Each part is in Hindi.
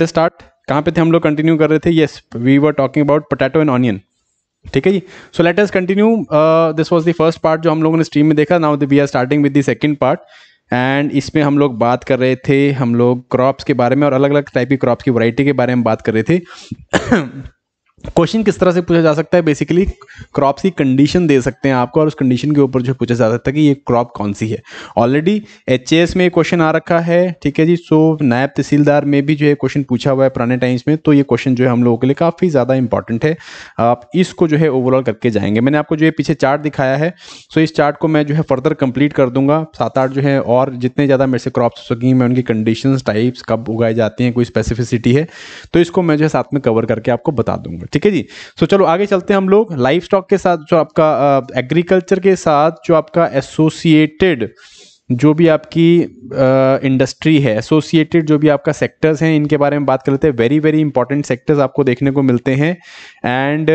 लेट स्टार्ट कहाँ पे थे हम लोग कंटिन्यू कर रहे थे yes we were talking about potato and onion ठीक है जी so let's continue this was the first part जो हम लोगों ने स्ट्रीम में देखा now we are starting with the second part and इसमें हम लोग बात कर रहे थे हम लोग क्रॉप्स के बारे में और अलग अलग टाइप की क्रॉप्स की वराइटी के बारे में बात कर रहे थे क्वेश्चन किस तरह से पूछा जा सकता है बेसिकली क्रॉप्स की कंडीशन दे सकते हैं आपको और उस कंडीशन के ऊपर जो पूछा जा सकता है कि ये क्रॉप कौन सी है ऑलरेडी एच में क्वेश्चन आ रखा है ठीक है जी सो नायब तहसीलदार में भी जो है क्वेश्चन पूछा हुआ है पुराने टाइम्स में तो ये क्वेश्चन जो है हम लोगों के लिए काफ़ी ज़्यादा इंपॉर्टेंट है आप इसको जो है ओवरऑल करके जाएंगे मैंने आपको जो है पीछे चार्ट दिखाया है सो इस चार्ट को मैं जो है फर्दर कंप्लीट कर दूंगा सात आठ जो है और जितने ज़्यादा मेरे से क्रॉप्स हो सकेंगी मैं उनकी कंडीशन टाइप्स कब उगाई जाती हैं कोई स्पेसिफिसिटी है तो इसको मैं जो है साथ में कवर करके आपको बता दूंगा ठीक है जी सो चलो आगे चलते हैं हम लोग लाइफ स्टॉक के साथ जो आपका एग्रीकल्चर के साथ जो आपका एसोसिएटेड जो भी आपकी इंडस्ट्री है एसोसिएटेड जो भी आपका सेक्टर्स हैं इनके बारे में बात कर लेते हैं वेरी वेरी इंपॉर्टेंट सेक्टर्स आपको देखने को मिलते हैं एंड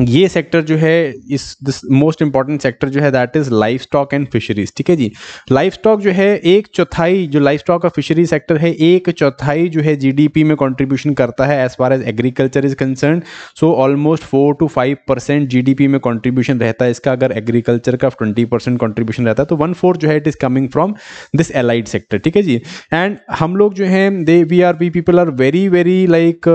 ये सेक्टर जो है इस दिस मोस्ट इंपॉर्टेंट सेक्टर जो है that is livestock and fisheries ठीक है जी लाइफ स्टॉक जो है एक चौथाई जो लाइफ स्टॉक और फिशरी सेक्टर है एक चौथाई जो है जीडीपी में कंट्रीब्यूशन करता है as far as agriculture is concern so almost four to five percent जी में कॉन्ट्रीब्यूशन रहता है इसका अगर एग्रीकल्चर का ट्वेंटी परसेंट कॉन्ट्रीब्यूशन रहता है तो वन फोर्थ जो है it is coming from this allied sector ठीक है जी एंड हम लोग जो है they we are we people are very very like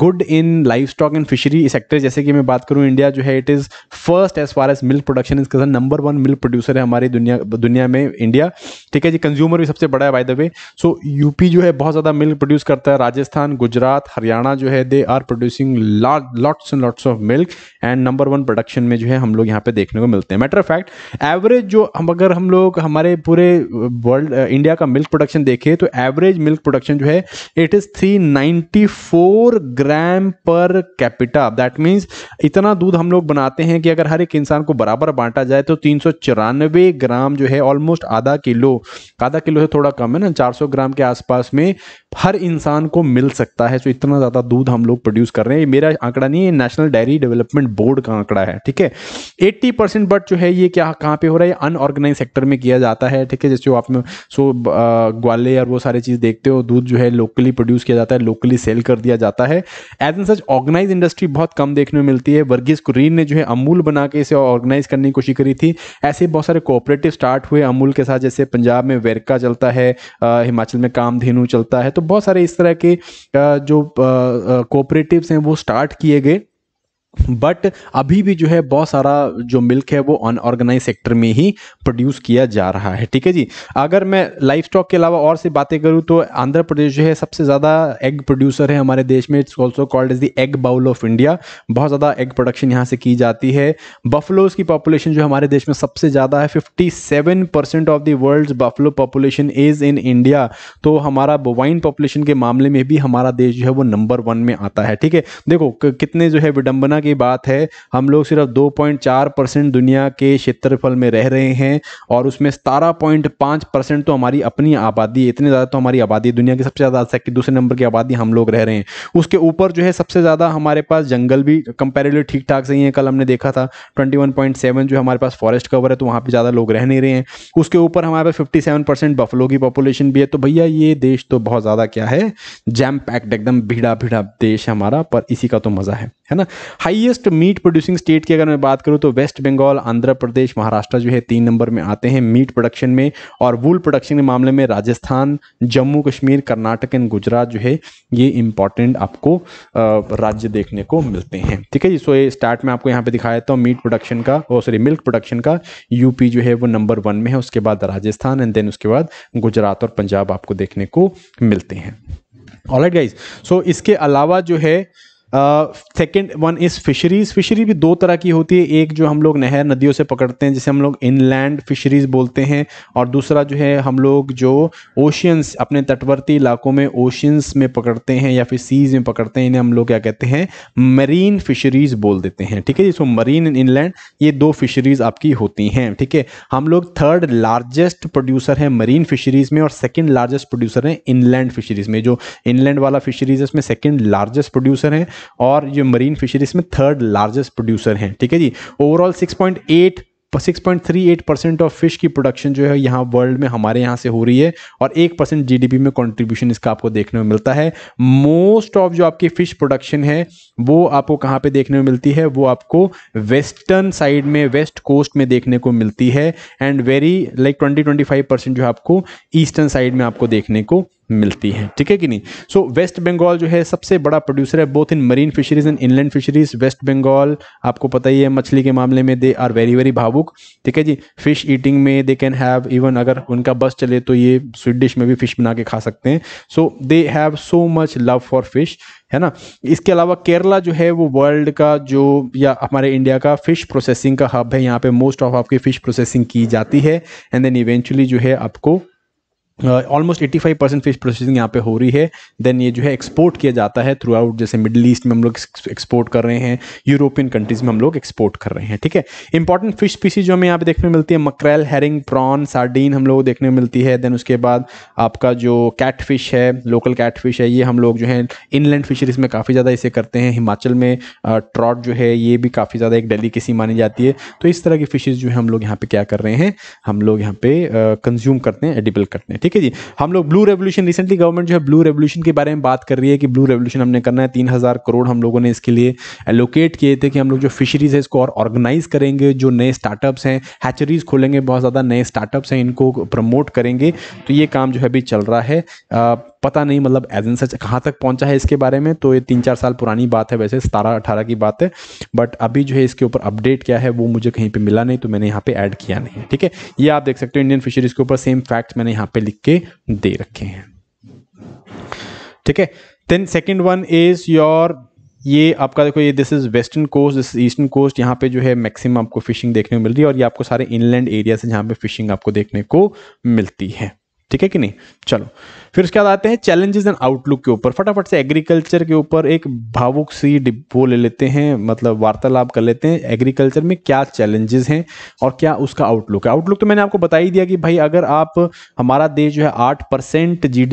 good in livestock and fishery भी सेक्टर जैसे कि मैं बात करूँ इंडिया जो है it is first as far as milk production is concern number one milk producer है हमारी दुनिया दुनिया में इंडिया ठीक है जी कंज्यूमर भी सबसे बड़ा है by the way so UP जो है बहुत ज़्यादा मिल्क प्रोड्यूस करता है राजस्थान गुजरात हरियाणा जो है they are producing lots and lots of milk and number one production में जो है हम लोग यहाँ पे देखने को मिलते हैं मैटर ऑफ फैक्ट एवरेज जो हम अगर हम लोग हमारे पूरे वर्ल्ड इंडिया का मिल्क प्रोडक्शन देखें तो एवरेज मिल्क प्रोडक्शन जो है it is three gram per capita that means इतना दूध हम लोग बनाते हैं कि अगर हर एक इंसान को बराबर बांटा जाए तो तीन ग्राम जो है ऑलमोस्ट आधा किलो आधा किलो से थोड़ा कम है ना चार ग्राम के आसपास में हर इंसान को मिल सकता है सो इतना ज़्यादा दूध हम लोग प्रोड्यूस कर रहे हैं ये मेरा आंकड़ा नहीं है नेशनल डेयरी डेवलपमेंट बोर्ड का आंकड़ा है ठीक है 80 परसेंट बट जो है ये क्या कहाँ पे हो रहा है अनऑर्गेनाइज सेक्टर में किया जाता है ठीक है जैसे आप सो ग्वाले और वो सारी चीज़ देखते हो दूध जो है लोकली प्रोड्यूस किया जाता है लोकली सेल कर दिया जाता है as an such organize industry बहुत कम देखने में मिलती है वर्गीज कुरीन ने जो है अमूल बना के इसे ऑर्गेनाइज करने की कोशिश करी थी ऐसे बहुत सारे कोऑपरेटिव स्टार्ट हुए अमूल के साथ जैसे पंजाब में वेरका चलता है हिमाचल में कामधेनु चलता है तो बहुत सारे इस तरह के जो कोऑपरेटिव्स हैं वो स्टार्ट किए गए बट अभी भी जो है बहुत सारा जो मिल्क है वो अनऑर्गेनाइज सेक्टर में ही प्रोड्यूस किया जा रहा है ठीक है जी अगर मैं लाइफ स्टॉक के अलावा और से बातें करूँ तो आंध्र प्रदेश जो है सबसे ज़्यादा एग प्रोड्यूसर है हमारे देश में it's also called is the egg bowl of India बहुत ज़्यादा एग प्रोडक्शन यहाँ से की जाती है बफलोज की पॉपुलेशन जो हमारे देश में सबसे ज़्यादा है fifty seven percent of the world buffalo population is in India तो हमारा बोवाइन पॉपुलेशन के मामले में भी हमारा देश जो है वो नंबर वन में आता है ठीक है देखो कितने जो है विडंबना दुनिया की बात है हम लोग सिर्फ 2.4 परसेंट दुनिया के क्षेत्रफल में रह रहे हैं और उसमें सतारह पॉइंट पाँच परसेंट तो हमारी अपनी आबादी इतनी ज़्यादा तो हमारी आबादी दुनिया की सबसे ज़्यादा सेकंड दूसरे नंबर की आबादी हम लोग रह रहे हैं उसके ऊपर जो है सबसे ज़्यादा हमारे पास जंगल भी कंपेरेटिव ठीक ठाक सही है कल हमने देखा था ट्वेंटी जो हमारे पास फॉरेस्ट कवर है तो वहाँ पर ज़्यादा लोग रह नहीं रहे हैं उसके ऊपर हमारे पास फिफ्टी परसेंट की पॉपुलेशन भी है तो भैया ये देश तो बहुत ज़्यादा क्या है जैम पैक्ड एकदम भीड़ा भीड़ा देश है हमारा पर इसी का तो मज़ा है है ना हाईएस्ट मीट प्रोड्यूसिंग स्टेट की अगर मैं बात करूं तो वेस्ट बंगाल आंध्र प्रदेश महाराष्ट्र जो है तीन नंबर में आते हैं मीट प्रोडक्शन में और वूल प्रोडक्शन के मामले में राजस्थान जम्मू कश्मीर कर्नाटक एंड गुजरात जो है ये इंपॉर्टेंट आपको राज्य देखने को मिलते हैं ठीक है जी सो ये स्टार्ट में आपको यहाँ पे दिखाया था मीट प्रोडक्शन का और सॉरी मिल्क प्रोडक्शन का यूपी जो है वो नंबर वन में है उसके बाद राजस्थान एंड देन उसके बाद गुजरात और पंजाब आपको देखने को मिलते हैं ऑलराइट गाइज सो इसके अलावा जो है second one is fisheries fishery भी दो तरह की होती है एक जो हम लोग नहर नदियों से पकड़ते हैं जिसे हम लोग इनलैंड फिशरीज़ बोलते हैं और दूसरा जो है हम लोग जो ओशियंस अपने तटवर्ती इलाकों में ओशियंस में पकड़ते हैं या फिर सीज़ में पकड़ते हैं इन्हें हम लोग क्या कहते हैं मरीन फिशरीज़ बोल देते हैं ठीक है जिसमें मरीन एंड इनलैंड ये दो फिशरीज़ आपकी होती हैं ठीक है हम लोग थर्ड लार्जेस्ट प्रोड्यूसर है मरीन फिशरीज़ में और सेकेंड लार्जेस्ट प्रोड्यूसर है इनलैंड फिशरीज़ में जो इनलैंड वाला फिशरीज़ है इसमें सेकेंड लार्जेस्ट प्रोड्यूसर है और जो मरीन फिशरीज में थर्ड लार्जेस्ट प्रोड्यूसर हैं ठीक है जी ओवरऑल 6.8 6.38 परसेंट ऑफ फिश की प्रोडक्शन जो है यहाँ वर्ल्ड में हमारे यहाँ से हो रही है और एक परसेंट जी में कंट्रीब्यूशन इसका आपको देखने में मिलता है मोस्ट ऑफ जो आपकी फिश प्रोडक्शन है वो आपको कहाँ पे देखने में मिलती है वो आपको वेस्टर्न साइड में वेस्ट कोस्ट में देखने को मिलती है and very like twenty twenty percent जो है आपको ईस्टर्न साइड में आपको देखने को मिलती है ठीक है कि नहीं सो वेस्ट बंगाल जो है सबसे बड़ा प्रोड्यूसर है both in marine fisheries and inland fisheries West Bengal आपको पता ही है मछली के मामले में दे आर वेरी वेरी भावुक ठीक है जी फिश ईटिंग में दे कैन हैव इवन अगर उनका बस चले तो ये स्वीट डिश में भी फिश बना के खा सकते हैं so they have so much love for fish है ना इसके अलावा केरला जो है वो वर्ल्ड का जो या हमारे इंडिया का फिश प्रोसेसिंग का हब है यहाँ पे मोस्ट ऑफ आपकी फिश प्रोसेसिंग की जाती है एंड देन इवेंचुअली जो है आपको almost eighty five percent fish processing यहाँ पे हो रही है देन ये जो है एक्सपोर्ट किया जाता है थ्रू आउट जैसे मिडल ईस्ट में हम लोग एक्सपोर्ट कर रहे हैं यूरोपियन कंट्रीज में हम लोग एक्सपोर्ट कर रहे हैं ठीक है इंपॉर्टेंट फिश स्पीसीज जो हमें यहाँ पे देखने मिलती है मकरेल हेरिंग प्रॉन सार्डीन हम लोग देखने मिलती है देन उसके बाद आपका जो कैट फिश है लोकल कैट फिश है ये हम लोग जो है इनलैंड फिशरीज में काफ़ी ज़्यादा इसे करते हैं हिमाचल में ट्रॉट uh, जो है ये भी काफ़ी ज़्यादा एक डेली किसी मानी जाती है तो इस तरह की फिशेज जो है हम लोग यहाँ पे क्या कर रहे हैं हम लोग यहाँ पे कंज्यूम uh, करते हैं एडिबल करते हैं ठीक ठीक है जी हम लोग ब्लू रेवोल्यूशन रिसेंटली गवर्नमेंट जो है ब्लू रेवोल्यूशन के बारे में बात कर रही है कि ब्लू रेवोल्यूशन हमने करना है तीन हज़ार करोड़ हम लोगों ने इसके लिए एलोकेट किए थे कि हम लोग जो फिशरीज है इसको और ऑर्गेनाइज करेंगे जो नए स्टार्टअप्स हैं हैचरीज खोलेंगे बहुत ज़्यादा नए स्टार्टअप्स हैं इनको प्रमोट करेंगे तो ये काम जो है अभी चल रहा है पता नहीं मतलब एज एन सच कहाँ तक पहुंचा है इसके बारे में तो ये तीन चार साल पुरानी बात है वैसे सतारह अठारह की बात है बट अभी जो है इसके ऊपर अपडेट क्या है वो मुझे कहीं पर मिला नहीं तो मैंने यहाँ पे ऐड किया नहीं है ठीक है ये आप देख सकते हो इंडियन फिशरीज के ऊपर सेम फैक्ट मैंने यहाँ पे लिख के दे रखे हैं ठीक है then second one is your ये आपका देखो ये this is western coast this eastern coast यहाँ पे जो है मैक्सिमम आपको फिशिंग देखने को मिल रही है और ये आपको सारे इनलैंड एरिया से जहाँ पे फिशिंग आपको देखने को मिलती है ठीक है कि नहीं चलो फिर उसके बाद आते हैं चैलेंजेस एंड आउटलुक के ऊपर फटाफट से एग्रीकल्चर के ऊपर एक भावुक सी वो ले लेते हैं मतलब वार्तालाप कर लेते हैं एग्रीकल्चर में क्या चैलेंजेस हैं और क्या उसका आउटलुक है आउटलुक तो मैंने आपको बता ही दिया कि भाई अगर आप हमारा देश जो है आठ परसेंट जी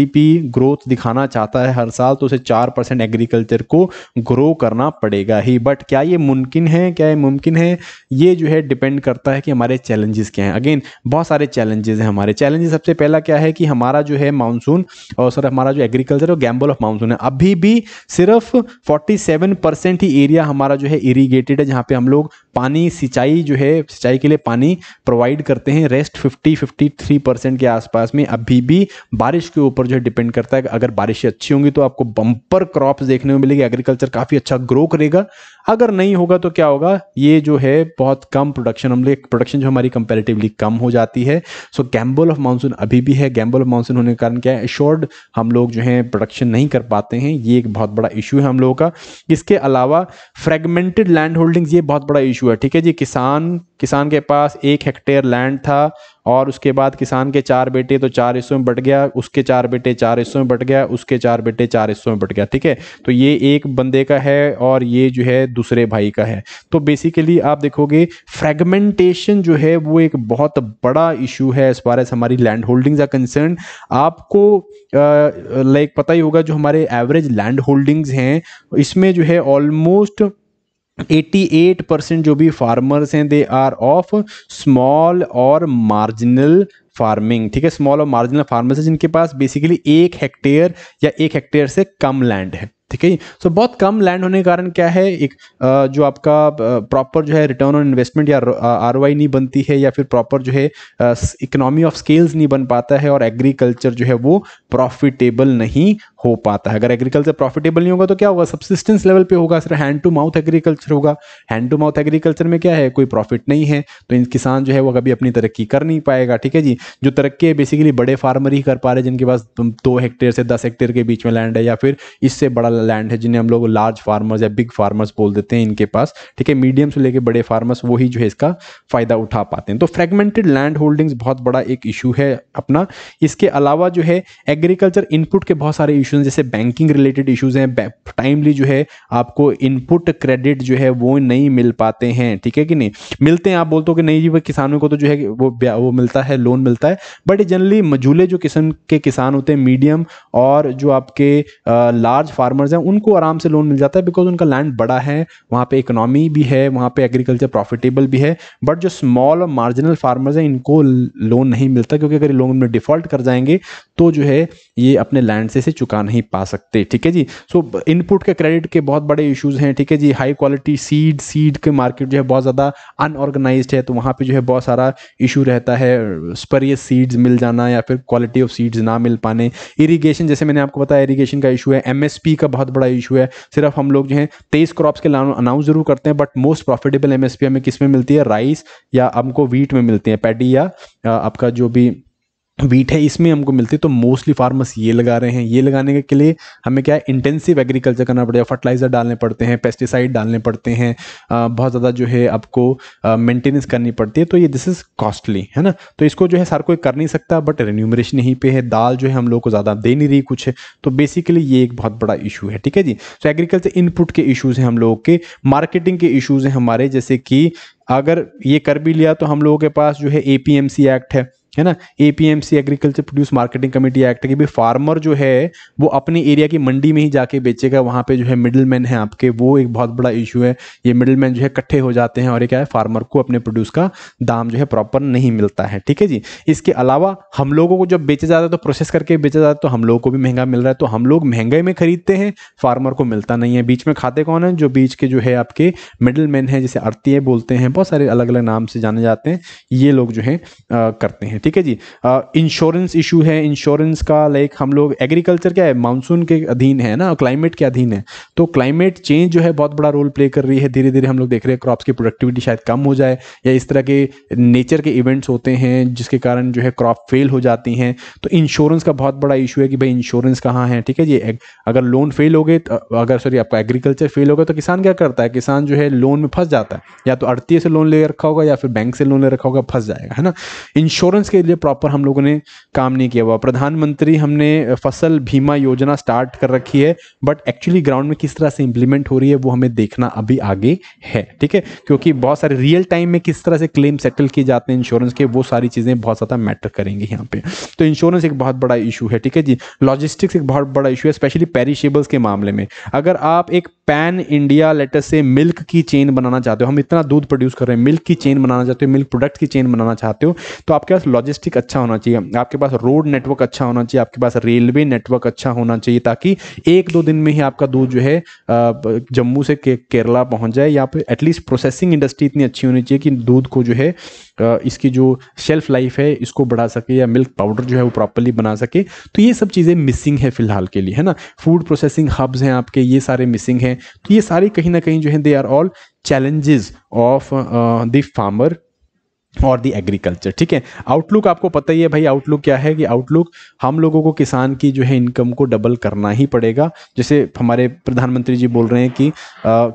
ग्रोथ दिखाना चाहता है हर साल तो उसे चार परसेंट एग्रीकल्चर को ग्रो करना पड़ेगा ही बट क्या ये मुमकिन है क्या ये मुमकिन है ये जो है डिपेंड करता है कि हमारे चैलेंजेस क्या हैं अगेन बहुत सारे चैलेंजेस हैं हमारे चैलेंजेस सबसे पहला क्या है है कि हमारा जो है मानसून और सर हमारा जो एग्रीकल्चर है गैम्बल ऑफ मानसून है अभी भी सिर्फ 47 परसेंट ही एरिया हमारा जो है इरीगेटेड है जहाँ पे हम लोग पानी सिंचाई जो है सिंचाई के लिए पानी प्रोवाइड करते हैं रेस्ट 50 53 परसेंट के आसपास में अभी भी बारिश के ऊपर जो है डिपेंड करता है अगर बारिश अच्छी होंगी तो आपको बम्पर क्रॉप देखने को मिलेगी एग्रीकल्चर काफ़ी अच्छा ग्रो करेगा अगर नहीं होगा तो क्या होगा ये जो है बहुत कम प्रोडक्शन हम लोग प्रोडक्शन जो हमारी कंपेरेटिवली कम हो जाती है सो गैम्बल ऑफ मानसून अभी भी है गैम्बल ऑफ मानसून होने के कारण क्या है एश्योर्ड हम लोग जो है प्रोडक्शन नहीं कर पाते हैं ये एक बहुत बड़ा इशू है हम लोगों का इसके अलावा फ्रेगमेंटेड लैंड होल्डिंग्स ये बहुत बड़ा इशू है ठीक है जी किसान किसान के पास एक हेक्टेयर लैंड था और उसके बाद किसान के चार बेटे तो चार हिस्सों में बट गया उसके चार बेटे चार हिस्सों में बट गया उसके चार बेटे चार हिस्सों में बट गया ठीक है तो ये एक बंदे का है और ये जो है दूसरे भाई का है तो बेसिकली आप देखोगे फ्रेगमेंटेशन जो है वो एक बहुत बड़ा इशू है एज फार एज हमारी लैंड होल्डिंग्स आर कंसर्न आपको लाइक पता ही होगा जो हमारे एवरेज लैंड होल्डिंग्स हैं इसमें जो है ऑलमोस्ट 88 परसेंट जो भी फार्मर्स हैं दे आर ऑफ स्मॉल और मार्जिनल फार्मिंग ठीक है स्मॉल और मार्जिनल फार्मर्स है जिनके पास बेसिकली एक हेक्टेयर या एक हेक्टेयर से कम लैंड है ठीक है सो बहुत कम लैंड होने के कारण क्या है एक जो आपका प्रॉपर जो है रिटर्न ऑन इन्वेस्टमेंट या आर नहीं बनती है या फिर प्रॉपर जो है इकोनॉमी ऑफ स्केल्स नहीं बन पाता है और एग्रीकल्चर जो है वो प्रॉफिटेबल नहीं हो पाता है अगर एग्रीकल्चर प्रॉफिटेबल नहीं होगा तो क्या होगा सब्सिस्टेंस लेवल पे होगा सिर्फ हैंड टू माउथ एग्रीकल्चर होगा हैंड टू माउथ एग्रीकल्चर में क्या है कोई प्रॉफिट नहीं है तो इन किसान जो है वो कभी अपनी तरक्की कर नहीं पाएगा ठीक है जी जो तरक्की है बेसिकली बड़े फार्मर ही कर पा रहे जिनके पास दो हेक्टेयर से दस हेक्टेयर के बीच में लैंड है या फिर इससे बड़ा लैंड है जिन्हें हम लोग लार्ज फार्मर्स या बिग फार्मर्स बोल देते हैं इनके पास ठीक है मीडियम से लेके बड़े फार्मर्स वही जो है इसका फ़ायदा उठा पाते हैं तो फ्रेगमेंटेड लैंड होल्डिंग्स बहुत बड़ा एक इशू है अपना इसके अलावा जो है एग्रीकल्चर इनपुट के बहुत सारे इशूज जैसे बैंकिंग रिलेटेड इशूज़ हैं टाइमली जो है आपको इनपुट क्रेडिट जो है वो नहीं मिल पाते हैं ठीक है कि नहीं मिलते हैं आप बोलते हो कि नहीं जी वो किसानों को तो जो है वो वो मिलता है लोन मिलता है बट जनरली मजूले जो किस्म के किसान होते हैं मीडियम और जो आपके लार्ज फार्मर फार्मर्स हैं उनको आराम से लोन मिल जाता है बिकॉज उनका लैंड बड़ा है वहाँ पे इकोनॉमी भी है वहाँ पे एग्रीकल्चर प्रॉफिटेबल भी है बट जो स्मॉल और मार्जिनल फार्मर्स हैं इनको लोन नहीं मिलता क्योंकि अगर लोन में डिफॉल्ट कर जाएंगे तो जो है ये अपने लैंड से इसे चुका नहीं पा सकते ठीक है जी सो इनपुट के क्रेडिट के बहुत बड़े इशूज़ हैं ठीक है जी हाई क्वालिटी सीड सीड के मार्केट जो है बहुत ज़्यादा अनऑर्गेनाइज है तो वहाँ पर जो है बहुत सारा इशू रहता है स्परियस सीड्स मिल जाना या फिर क्वालिटी ऑफ सीड्स ना मिल पाने इरीगेशन जैसे मैंने आपको बताया इरीगेशन का इशू है एमएसपी का बहुत बड़ा इशू है सिर्फ हम लोग जो है तेईस क्रॉप्स के अनाउंस जरूर करते हैं बट मोस्ट प्रॉफिटेबल एमएसपी हमें किस में मिलती है राइस या हमको वीट में मिलती है पैडी या आपका जो भी वीट है इसमें हमको मिलती है तो मोस्टली फार्मर्स ये लगा रहे हैं ये लगाने के लिए हमें क्या है इंटेंसिव एग्रीकल्चर करना पड़ेगा फर्टिलाइज़र डालने पड़ते हैं पेस्टिसाइड डालने पड़ते हैं बहुत ज़्यादा जो है आपको मेंटेनेंस करनी पड़ती है तो ये दिस इज़ कॉस्टली है ना तो इसको जो है सर कोई कर नहीं सकता बट रेन्यूमरेशन यहीं पे है दाल जो है हम लोग को ज़्यादा दे नहीं रही कुछ तो बेसिकली ये एक बहुत बड़ा इशू है ठीक है जी तो एग्रीकल्चर इनपुट के इशूज़ हैं हम लोगों के मार्केटिंग के इशूज़ हैं हमारे जैसे कि अगर ये कर भी लिया तो हम लोगों के पास जो है ए एक्ट है है ना APMC agriculture produce marketing committee act के भी फार्मर जो है वो अपने एरिया की मंडी में ही जाके बेचेगा वहाँ पे जो है मिडिल मैन है आपके वो एक बहुत बड़ा इशू है ये मिडिल मैन जो है इकट्ठे हो जाते हैं और ये क्या है फार्मर को अपने प्रोड्यूस का दाम जो है प्रॉपर नहीं मिलता है ठीक है जी इसके अलावा हम लोगों को जब बेचा जाता है तो प्रोसेस करके बेचा जाता है तो हम लोगों को भी महंगा मिल रहा है तो हम लोग महंगाई में खरीदते हैं फार्मर को मिलता नहीं है बीच में खाते कौन है जो बीच के जो है आपके मिडिल मैन है जैसे अड़ती बोलते हैं बहुत सारे अलग अलग नाम से जाने जाते हैं ये लोग जो है करते हैं ठीक है जी इंश्योरेंस इशू है इंश्योरेंस का लाइक हम लोग एग्रीकल्चर क्या है मानसून के अधीन है ना क्लाइमेट के अधीन है तो क्लाइमेट चेंज जो है बहुत बड़ा रोल प्ले कर रही है धीरे धीरे हम लोग देख रहे हैं क्रॉप्स की प्रोडक्टिविटी शायद कम हो जाए या इस तरह के नेचर के इवेंट्स होते हैं जिसके कारण जो है क्रॉप फेल हो जाती हैं तो इंश्योरेंस का बहुत बड़ा इशू है कि भाई इंश्योरेंस कहाँ है ठीक है जी अगर लोन फेल हो गए तो अगर सॉरी आपका एग्रीकल्चर फेल हो गया तो किसान क्या करता है किसान जो है लोन में फंस जाता है या तो आड़तीय से लोन ले रखा होगा या फिर बैंक से लोन ले रखा होगा फंस जाएगा है ना इंश्योरेंस फार्मर्स के लिए प्रॉपर हम लोगों ने काम नहीं किया हुआ प्रधानमंत्री हमने फसल बीमा योजना स्टार्ट कर रखी है बट एक्चुअली ग्राउंड में किस तरह से इंप्लीमेंट हो रही है वो हमें देखना अभी आगे है ठीक है क्योंकि बहुत सारे रियल टाइम में किस तरह से क्लेम सेटल किए जाते हैं इंश्योरेंस के वो सारी चीज़ें बहुत ज़्यादा मैटर करेंगी यहाँ पे तो इंश्योरेंस एक बहुत बड़ा इशू है ठीक है जी लॉजिस्टिक्स एक बहुत बड़ा इशू है स्पेशली पेरिशेबल्स के मामले में अगर आप एक पैन इंडिया लेटर से मिल्क की चेन बनाना चाहते हो हम इतना दूध प्रोड्यूस कर रहे हैं मिल्क की चेन बनाना चाहते हो मिल्क प्रोडक्ट की चेन बनाना चाहते हो तो आपके पास लॉजिस्टिक अच्छा होना चाहिए आपके पास रोड नेटवर्क अच्छा होना चाहिए आपके पास रेलवे नेटवर्क अच्छा होना चाहिए ताकि एक दो दिन में ही आपका दूध जो है जम्मू से के, केरला पहुंच जाए या फिर एटलीस्ट प्रोसेसिंग इंडस्ट्री इतनी अच्छी होनी चाहिए कि दूध को जो है इसकी जो शेल्फ लाइफ है इसको बढ़ा सके या मिल्क पाउडर जो है वो प्रॉपरली बना सके तो ये सब चीज़ें मिसिंग है फिलहाल के लिए है ना फूड प्रोसेसिंग हब्स हैं आपके ये सारे मिसिंग हैं हैं तो ये सारी कहीं ना कहीं जो है they are all challenges of the farmer और दी एग्रीकल्चर ठीक है आउटलुक आपको पता ही है भाई आउटलुक क्या है कि आउटलुक हम लोगों को किसान की जो है इनकम को डबल करना ही पड़ेगा जैसे हमारे प्रधानमंत्री जी बोल रहे हैं कि आ, uh,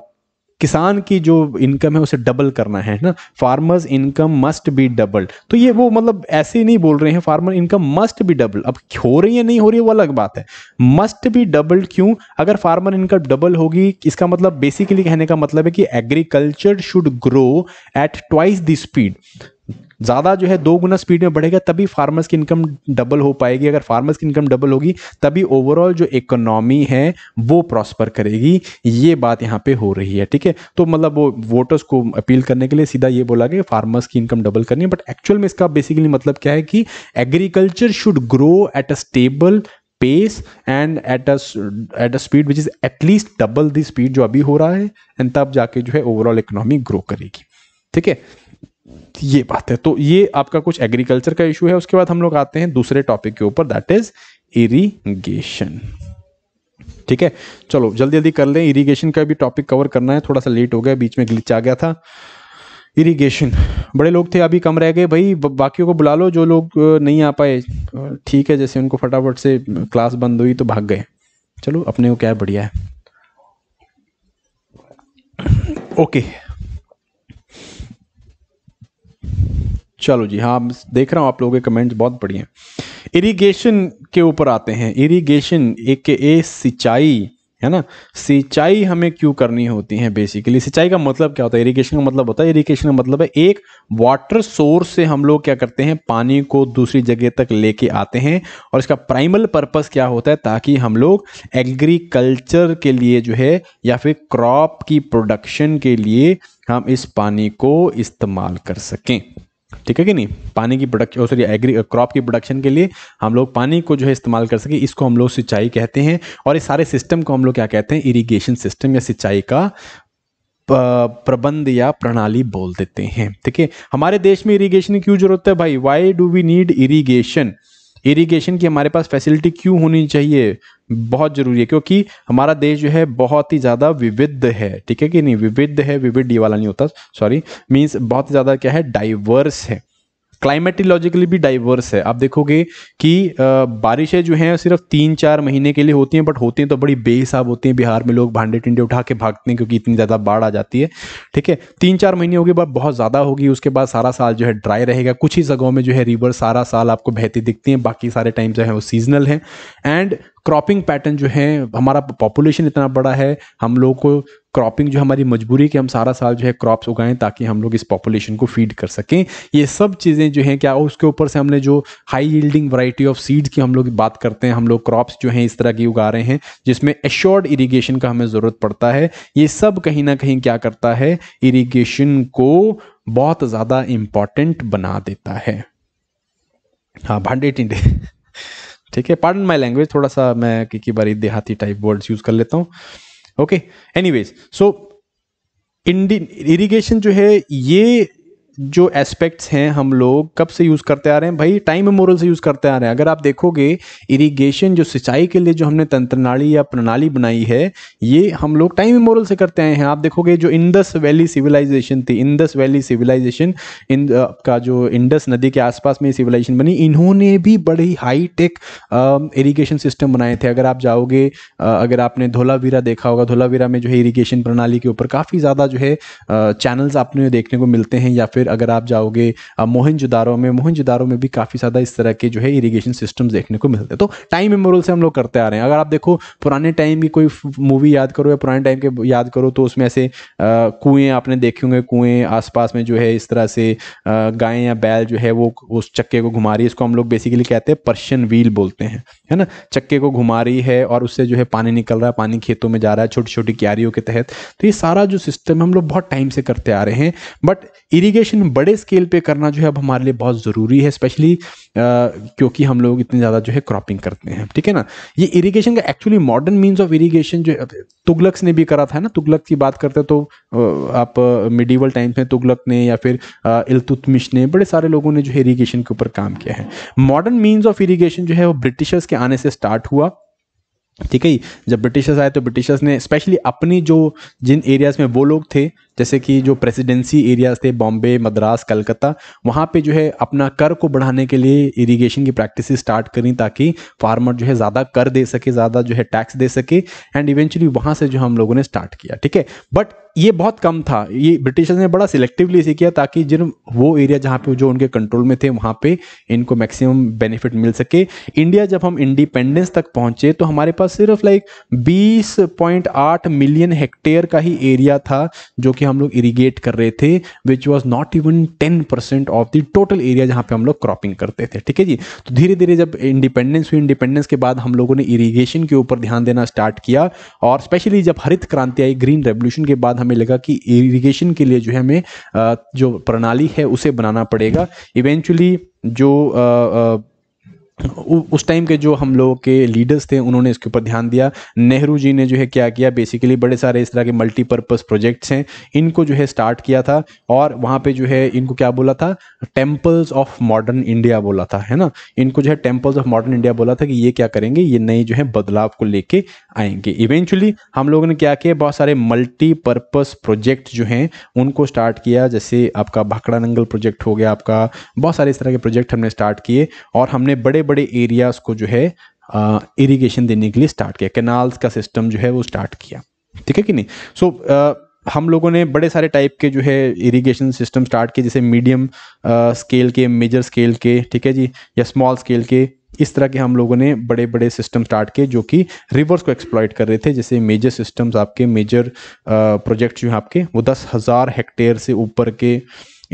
किसान की जो इनकम है उसे डबल करना है ना farmers income must be double तो ये वो मतलब ऐसे ही नहीं बोल रहे हैं farmer income must be double अब हो रही है नहीं हो रही है वो अलग बात है मस्ट बी डबल क्यों अगर फार्मर इनकम डबल होगी इसका मतलब बेसिकली कहने का मतलब है कि agriculture should grow at twice the speed ज़्यादा जो है दो गुना स्पीड में बढ़ेगा तभी फार्मर्स की इनकम डबल हो पाएगी अगर फार्मर्स की इनकम डबल होगी तभी ओवरऑल जो इकोनॉमी है वो प्रॉस्पर करेगी ये बात यहाँ पे हो रही है ठीक है तो मतलब वो वोटर्स को अपील करने के लिए सीधा ये बोला गया फार्मर्स की इनकम डबल करनी है बट एक्चुअल में इसका बेसिकली मतलब क्या है कि agriculture should grow at a stable pace and at at a speed which is at least double the speed जो अभी हो रहा है एंड तब जाके जो है ओवरऑल इकोनॉमी ग्रो करेगी ठीक है ये बात है तो ये आपका कुछ एग्रीकल्चर का इशू है उसके बाद हम लोग आते हैं दूसरे टॉपिक के ऊपर दैट इज इरीगेशन ठीक है चलो जल्दी जल्दी कर लें इरीगेशन का भी टॉपिक कवर करना है थोड़ा सा लेट हो गया बीच में ग्लिच आ गया था इरीगेशन बड़े लोग थे अभी कम रह गए भाई बाकियों को बुला लो जो लोग नहीं आ पाए ठीक है जैसे उनको फटाफट से क्लास बंद हुई तो भाग गए चलो अपने को क्या बढ़िया है ओके चलो जी हाँ देख रहा हूँ आप लोगों के कमेंट्स बहुत बढ़िया इरिगेशन के ऊपर आते हैं इरिगेशन एक ए सिंचाई है ना सिंचाई हमें क्यों करनी होती है बेसिकली सिंचाई का मतलब क्या होता है इरिगेशन का मतलब होता है इरिगेशन का मतलब है एक वाटर सोर्स से हम लोग क्या करते हैं पानी को दूसरी जगह तक लेके आते हैं और इसका प्राइमल पर्पस क्या होता है ताकि हम लोग एग्रीकल्चर के लिए जो है या फिर क्रॉप की प्रोडक्शन के लिए हम इस पानी को इस्तेमाल कर सकें ठीक है कि नहीं पानी की प्रोडक्शन सॉरी एग्री क्रॉप की प्रोडक्शन के लिए हम लोग पानी को जो है इस्तेमाल कर सके इसको हम लोग सिंचाई कहते हैं और इस सारे सिस्टम को हम लोग क्या कहते हैं इरिगेशन सिस्टम या सिंचाई का प्रबंध या प्रणाली बोल देते हैं ठीक है हमारे देश में इरीगेशन की क्यों जरूरत है भाई why do we need irrigation irrigation की हमारे पास फैसिलिटी क्यों होनी चाहिए बहुत जरूरी है क्योंकि हमारा देश जो है बहुत ही ज़्यादा विविध है ठीक है कि नहीं विविध है विविध डी वाला नहीं होता सॉरी मीन्स बहुत ज़्यादा क्या है डाइवर्स है क्लाइमेटोलॉजिकली भी डाइवर्स है आप देखोगे कि बारिशें जो हैं सिर्फ तीन चार महीने के लिए होती हैं बट होती हैं तो बड़ी बेहिसाब होती हैं बिहार में लोग भांडे टिंडे उठा के भागते हैं क्योंकि इतनी ज़्यादा बाढ़ आ जाती है ठीक है तीन चार महीने होगी बाद बहुत ज़्यादा होगी उसके बाद सारा साल जो है ड्राई रहेगा कुछ ही जगहों में जो है रिवर सारा साल आपको बहती दिखती हैं बाकी सारे टाइम जो है वो सीजनल हैं एंड क्रॉपिंग पैटर्न जो है हमारा पॉपुलेशन इतना बड़ा है हम लोग को क्रॉपिंग जो हमारी मजबूरी कि हम सारा साल जो है क्रॉप्स उगाएं ताकि हम लोग इस पॉपुलेशन को फीड कर सकें ये सब चीज़ें जो हैं क्या उसके ऊपर से हमने जो high yielding variety of seeds की हम लोग बात करते हैं हम लोग क्रॉप्स जो हैं इस तरह की उगा रहे हैं जिसमें एश्योर्ड इरीगेशन का हमें ज़रूरत पड़ता है ये सब कहीं ना कहीं क्या करता है इरीगेशन को बहुत ज़्यादा इम्पॉर्टेंट बना देता है हाँ भांडे टिंडे ठीक है पार्ट माई लैंग्वेज थोड़ा सा मैं कि बार देहाती टाइप वर्ड्स यूज कर लेता हूँ ओके एनीवेज सो इरिगेशन जो है ये जो एस्पेक्ट्स हैं हम लोग कब से यूज़ करते आ रहे हैं भाई टाइम मोरल से यूज़ करते आ रहे हैं अगर आप देखोगे इरिगेशन जो सिंचाई के लिए जो हमने तंत्रनाली या प्रणाली बनाई है ये हम लोग टाइम मोरल से करते आए हैं आप देखोगे जो इंडस वैली सिविलाइजेशन थी इंडस वैली सिविलाइजेशन इन का जो इंडस नदी के आसपास में सिविलाइजेशन बनी इन्होंने भी बड़ी हाई टेक इरीगेशन सिस्टम बनाए थे अगर आप जाओगे अगर आपने धोलावीरा देखा होगा धोलावीरा में जो है इरीगेशन प्रणाली के ऊपर काफ़ी ज़्यादा जो है चैनल्स आपने देखने को मिलते हैं या फिर फिर अगर आप जाओगे मोहनजोदारों में जुदारों में भी काफ़ी ज़्यादा इस तरह के जो है इरीगेशन सिस्टम देखने को मिलते हैं तो टाइम मेमोरियल से हम लोग करते आ रहे हैं अगर आप देखो पुराने टाइम की कोई मूवी याद करो या पुराने टाइम के याद करो तो उसमें ऐसे कुएं आपने देखे होंगे कुएं आसपास में जो है इस तरह से गाय या बैल जो है वो उस चक्के को घुमा रही है इसको हम लोग बेसिकली कहते हैं पर्शियन व्हील बोलते हैं है ना चक्के को घुमा रही है और उससे जो है पानी निकल रहा है पानी खेतों में जा रहा है छोटी छोटी क्यारियों के तहत तो ये सारा जो सिस्टम हम लोग बहुत टाइम से करते आ रहे हैं बट इरीगेशन एजुकेशन बड़े स्केल पे करना जो है अब हमारे लिए बहुत ज़रूरी है स्पेशली क्योंकि हम लोग इतने ज़्यादा जो है क्रॉपिंग करते हैं ठीक है ना ये इरीगेशन का actually modern means of irrigation जो तुगलक्स ने भी करा था ना तुगलक की बात करते तो आप मिडीवल टाइम्स में तुगलक ने या फिर इलतुतमिश ने बड़े सारे लोगों ने जो है इरीगेशन के ऊपर काम किया है मॉडर्न मीन्स ऑफ इरीगेशन जो है वो ब्रिटिशर्स के आने से स्टार्ट हुआ ठीक है जब ब्रिटिशर्स आए तो ब्रिटिशर्स ने स्पेशली अपनी जो जिन एरियाज में वो लोग थे जैसे कि जो प्रेसिडेंसी एरियाज थे बॉम्बे मद्रास कलकत्ता वहाँ पे जो है अपना कर को बढ़ाने के लिए इरिगेशन की प्रैक्टिस स्टार्ट करी ताकि फार्मर जो है ज़्यादा कर दे सके ज़्यादा जो है टैक्स दे सके एंड इवेंचुअली वहाँ से जो हम लोगों ने स्टार्ट किया ठीक है बट ये बहुत कम था ये ब्रिटिशर्स ने बड़ा सिलेक्टिवली इसे किया ताकि जिन वो एरिया जहाँ पे जो उनके कंट्रोल में थे वहाँ पे इनको मैक्सिमम बेनिफिट मिल सके इंडिया जब हम इंडिपेंडेंस तक पहुँचे तो हमारे पास सिर्फ लाइक 20.8 मिलियन हेक्टेयर का ही एरिया था जो कि कि हम लोग इरीगेट कर रहे थे which was not even ten percent of the total area जहाँ पे हम लोग क्रॉपिंग करते थे ठीक है जी तो धीरे धीरे जब इंडिपेंडेंस हुई इंडिपेंडेंस के बाद हम लोगों ने इरीगेशन के ऊपर ध्यान देना स्टार्ट किया और स्पेशली जब हरित क्रांति आई ग्रीन रेवोल्यूशन के बाद हमें लगा कि इरीगेशन के लिए जो है हमें जो प्रणाली है उसे बनाना पड़ेगा इवेंचुअली जो आ, आ, उस टाइम के जो हम लोगों के लीडर्स थे उन्होंने इसके ऊपर ध्यान दिया नेहरू जी ने जो है क्या किया बेसिकली बड़े सारे इस तरह के मल्टीपर्पज़ प्रोजेक्ट्स हैं इनको जो है स्टार्ट किया था और वहाँ पे जो है इनको क्या बोला था टेम्पल्स ऑफ मॉडर्न इंडिया बोला था है ना इनको जो है टेम्पल्स ऑफ मॉडर्न इंडिया बोला था कि ये क्या करेंगे ये नई जो है बदलाव को लेके आएंगे इवेंचुअली हम लोगों ने क्या किया बहुत सारे मल्टीपर्पज़ प्रोजेक्ट जो हैं उनको स्टार्ट किया जैसे आपका भाखड़ा नंगल प्रोजेक्ट हो गया आपका बहुत सारे इस तरह के प्रोजेक्ट हमने स्टार्ट किए और हमने बड़े बड़े बड़े एरियाज को जो है इरिगेशन देने के लिए स्टार्ट किया कैनाल्स का सिस्टम जो है वो स्टार्ट किया ठीक है कि नहीं सो so, हम लोगों ने बड़े सारे टाइप के जो है इरिगेशन सिस्टम स्टार्ट किए जैसे मीडियम स्केल के मेजर स्केल के ठीक है जी या स्मॉल स्केल के इस तरह के हम लोगों ने बड़े बड़े सिस्टम स्टार्ट किए जो कि रिवर्स को एक्सप्लॉयट कर रहे थे जैसे मेजर सिस्टम्स आपके मेजर प्रोजेक्ट जो हैं आपके वो दस हज़ार हेक्टेयर से ऊपर के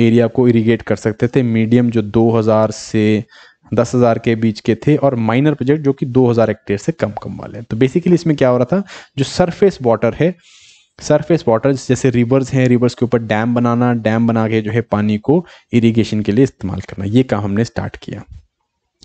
एरिया को इरीगेट कर सकते थे मीडियम जो दो हजार से दस हज़ार के बीच के थे और माइनर प्रोजेक्ट जो कि दो हज़ार हेक्टेयर से कम कम वाले हैं तो बेसिकली इसमें क्या हो रहा था जो सरफेस वाटर है सरफेस वाटर जैसे रिवर्स हैं रिवर्स के ऊपर डैम बनाना डैम बना के जो है पानी को इरिगेशन के लिए इस्तेमाल करना ये काम हमने स्टार्ट किया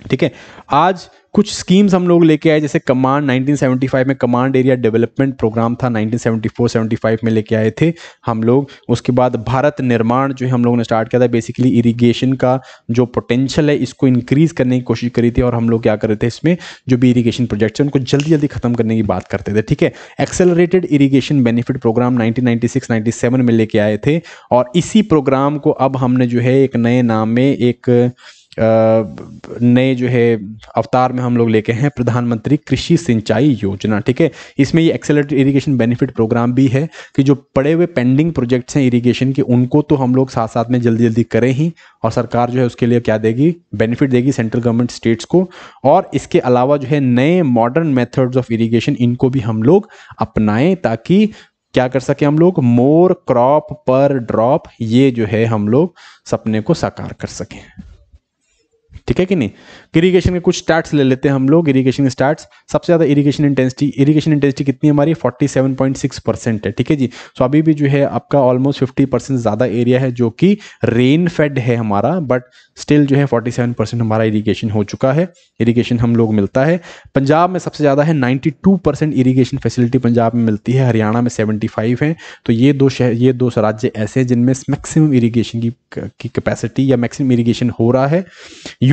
ठीक है आज कुछ स्कीम्स हम लोग लेके आए जैसे कमांड 1975 में कमांड एरिया डेवलपमेंट प्रोग्राम था 1974-75 में लेके आए थे हम लोग उसके बाद भारत निर्माण जो है हम लोगों ने स्टार्ट किया था बेसिकली इरिगेशन का जो पोटेंशियल है इसको इंक्रीज करने की कोशिश करी थी और हम लोग क्या कर रहे थे इसमें जो भी इरीगेशन प्रोजेक्ट्स हैं उनको जल्दी जल्दी खत्म करने की बात करते थे ठीक है accelerated irrigation benefit programme nineteen ninety में लेके आए थे और इसी प्रोग्राम को अब हमने जो है एक नए नाम में एक नए जो है अवतार में हम लोग लेके हैं प्रधानमंत्री कृषि सिंचाई योजना ठीक है इसमें ये एक्सेलरेटेड इरिगेशन बेनिफिट प्रोग्राम भी है कि जो पड़े हुए पेंडिंग प्रोजेक्ट्स हैं इरिगेशन के उनको तो हम लोग साथ साथ में जल्दी जल्दी करें ही और सरकार जो है उसके लिए क्या देगी बेनिफिट देगी सेंट्रल गवर्नमेंट स्टेट्स को और इसके अलावा जो है नए मॉडर्न मेथड्स ऑफ इरीगेशन इनको भी हम लोग अपनाएं ताकि क्या कर सके हम लोग मोर क्रॉप पर ड्रॉप ये जो है हम लोग सपने को साकार कर सकें ठीक है कि नहीं इरीगेशन के कुछ स्टार्ट ले लेते हैं हम लोग इरीगेशन के स्टार्ट सबसे ज़्यादा इरीगेशन इंटेंसिटी इरीगेशन इंटेंसिटी कितनी हमारी 47.6 परसेंट है ठीक है जी सो अभी भी जो है आपका ऑलमोस्ट 50 परसेंट ज़्यादा एरिया है जो कि रेन फेड है हमारा बट स्टिल जो है 47 परसेंट हमारा इरीगेशन हो चुका है इरीगेशन हम लोग मिलता है पंजाब में सबसे ज़्यादा है 92 परसेंट इरीगेशन फैसिलिटी पंजाब में मिलती है हरियाणा में 75 है तो ये दो शहर ये दो राज्य ऐसे हैं जिनमें मैक्सिमम इरीगेशन की कैपेसिटी या मैक्सिमम इरीगेशन हो रहा है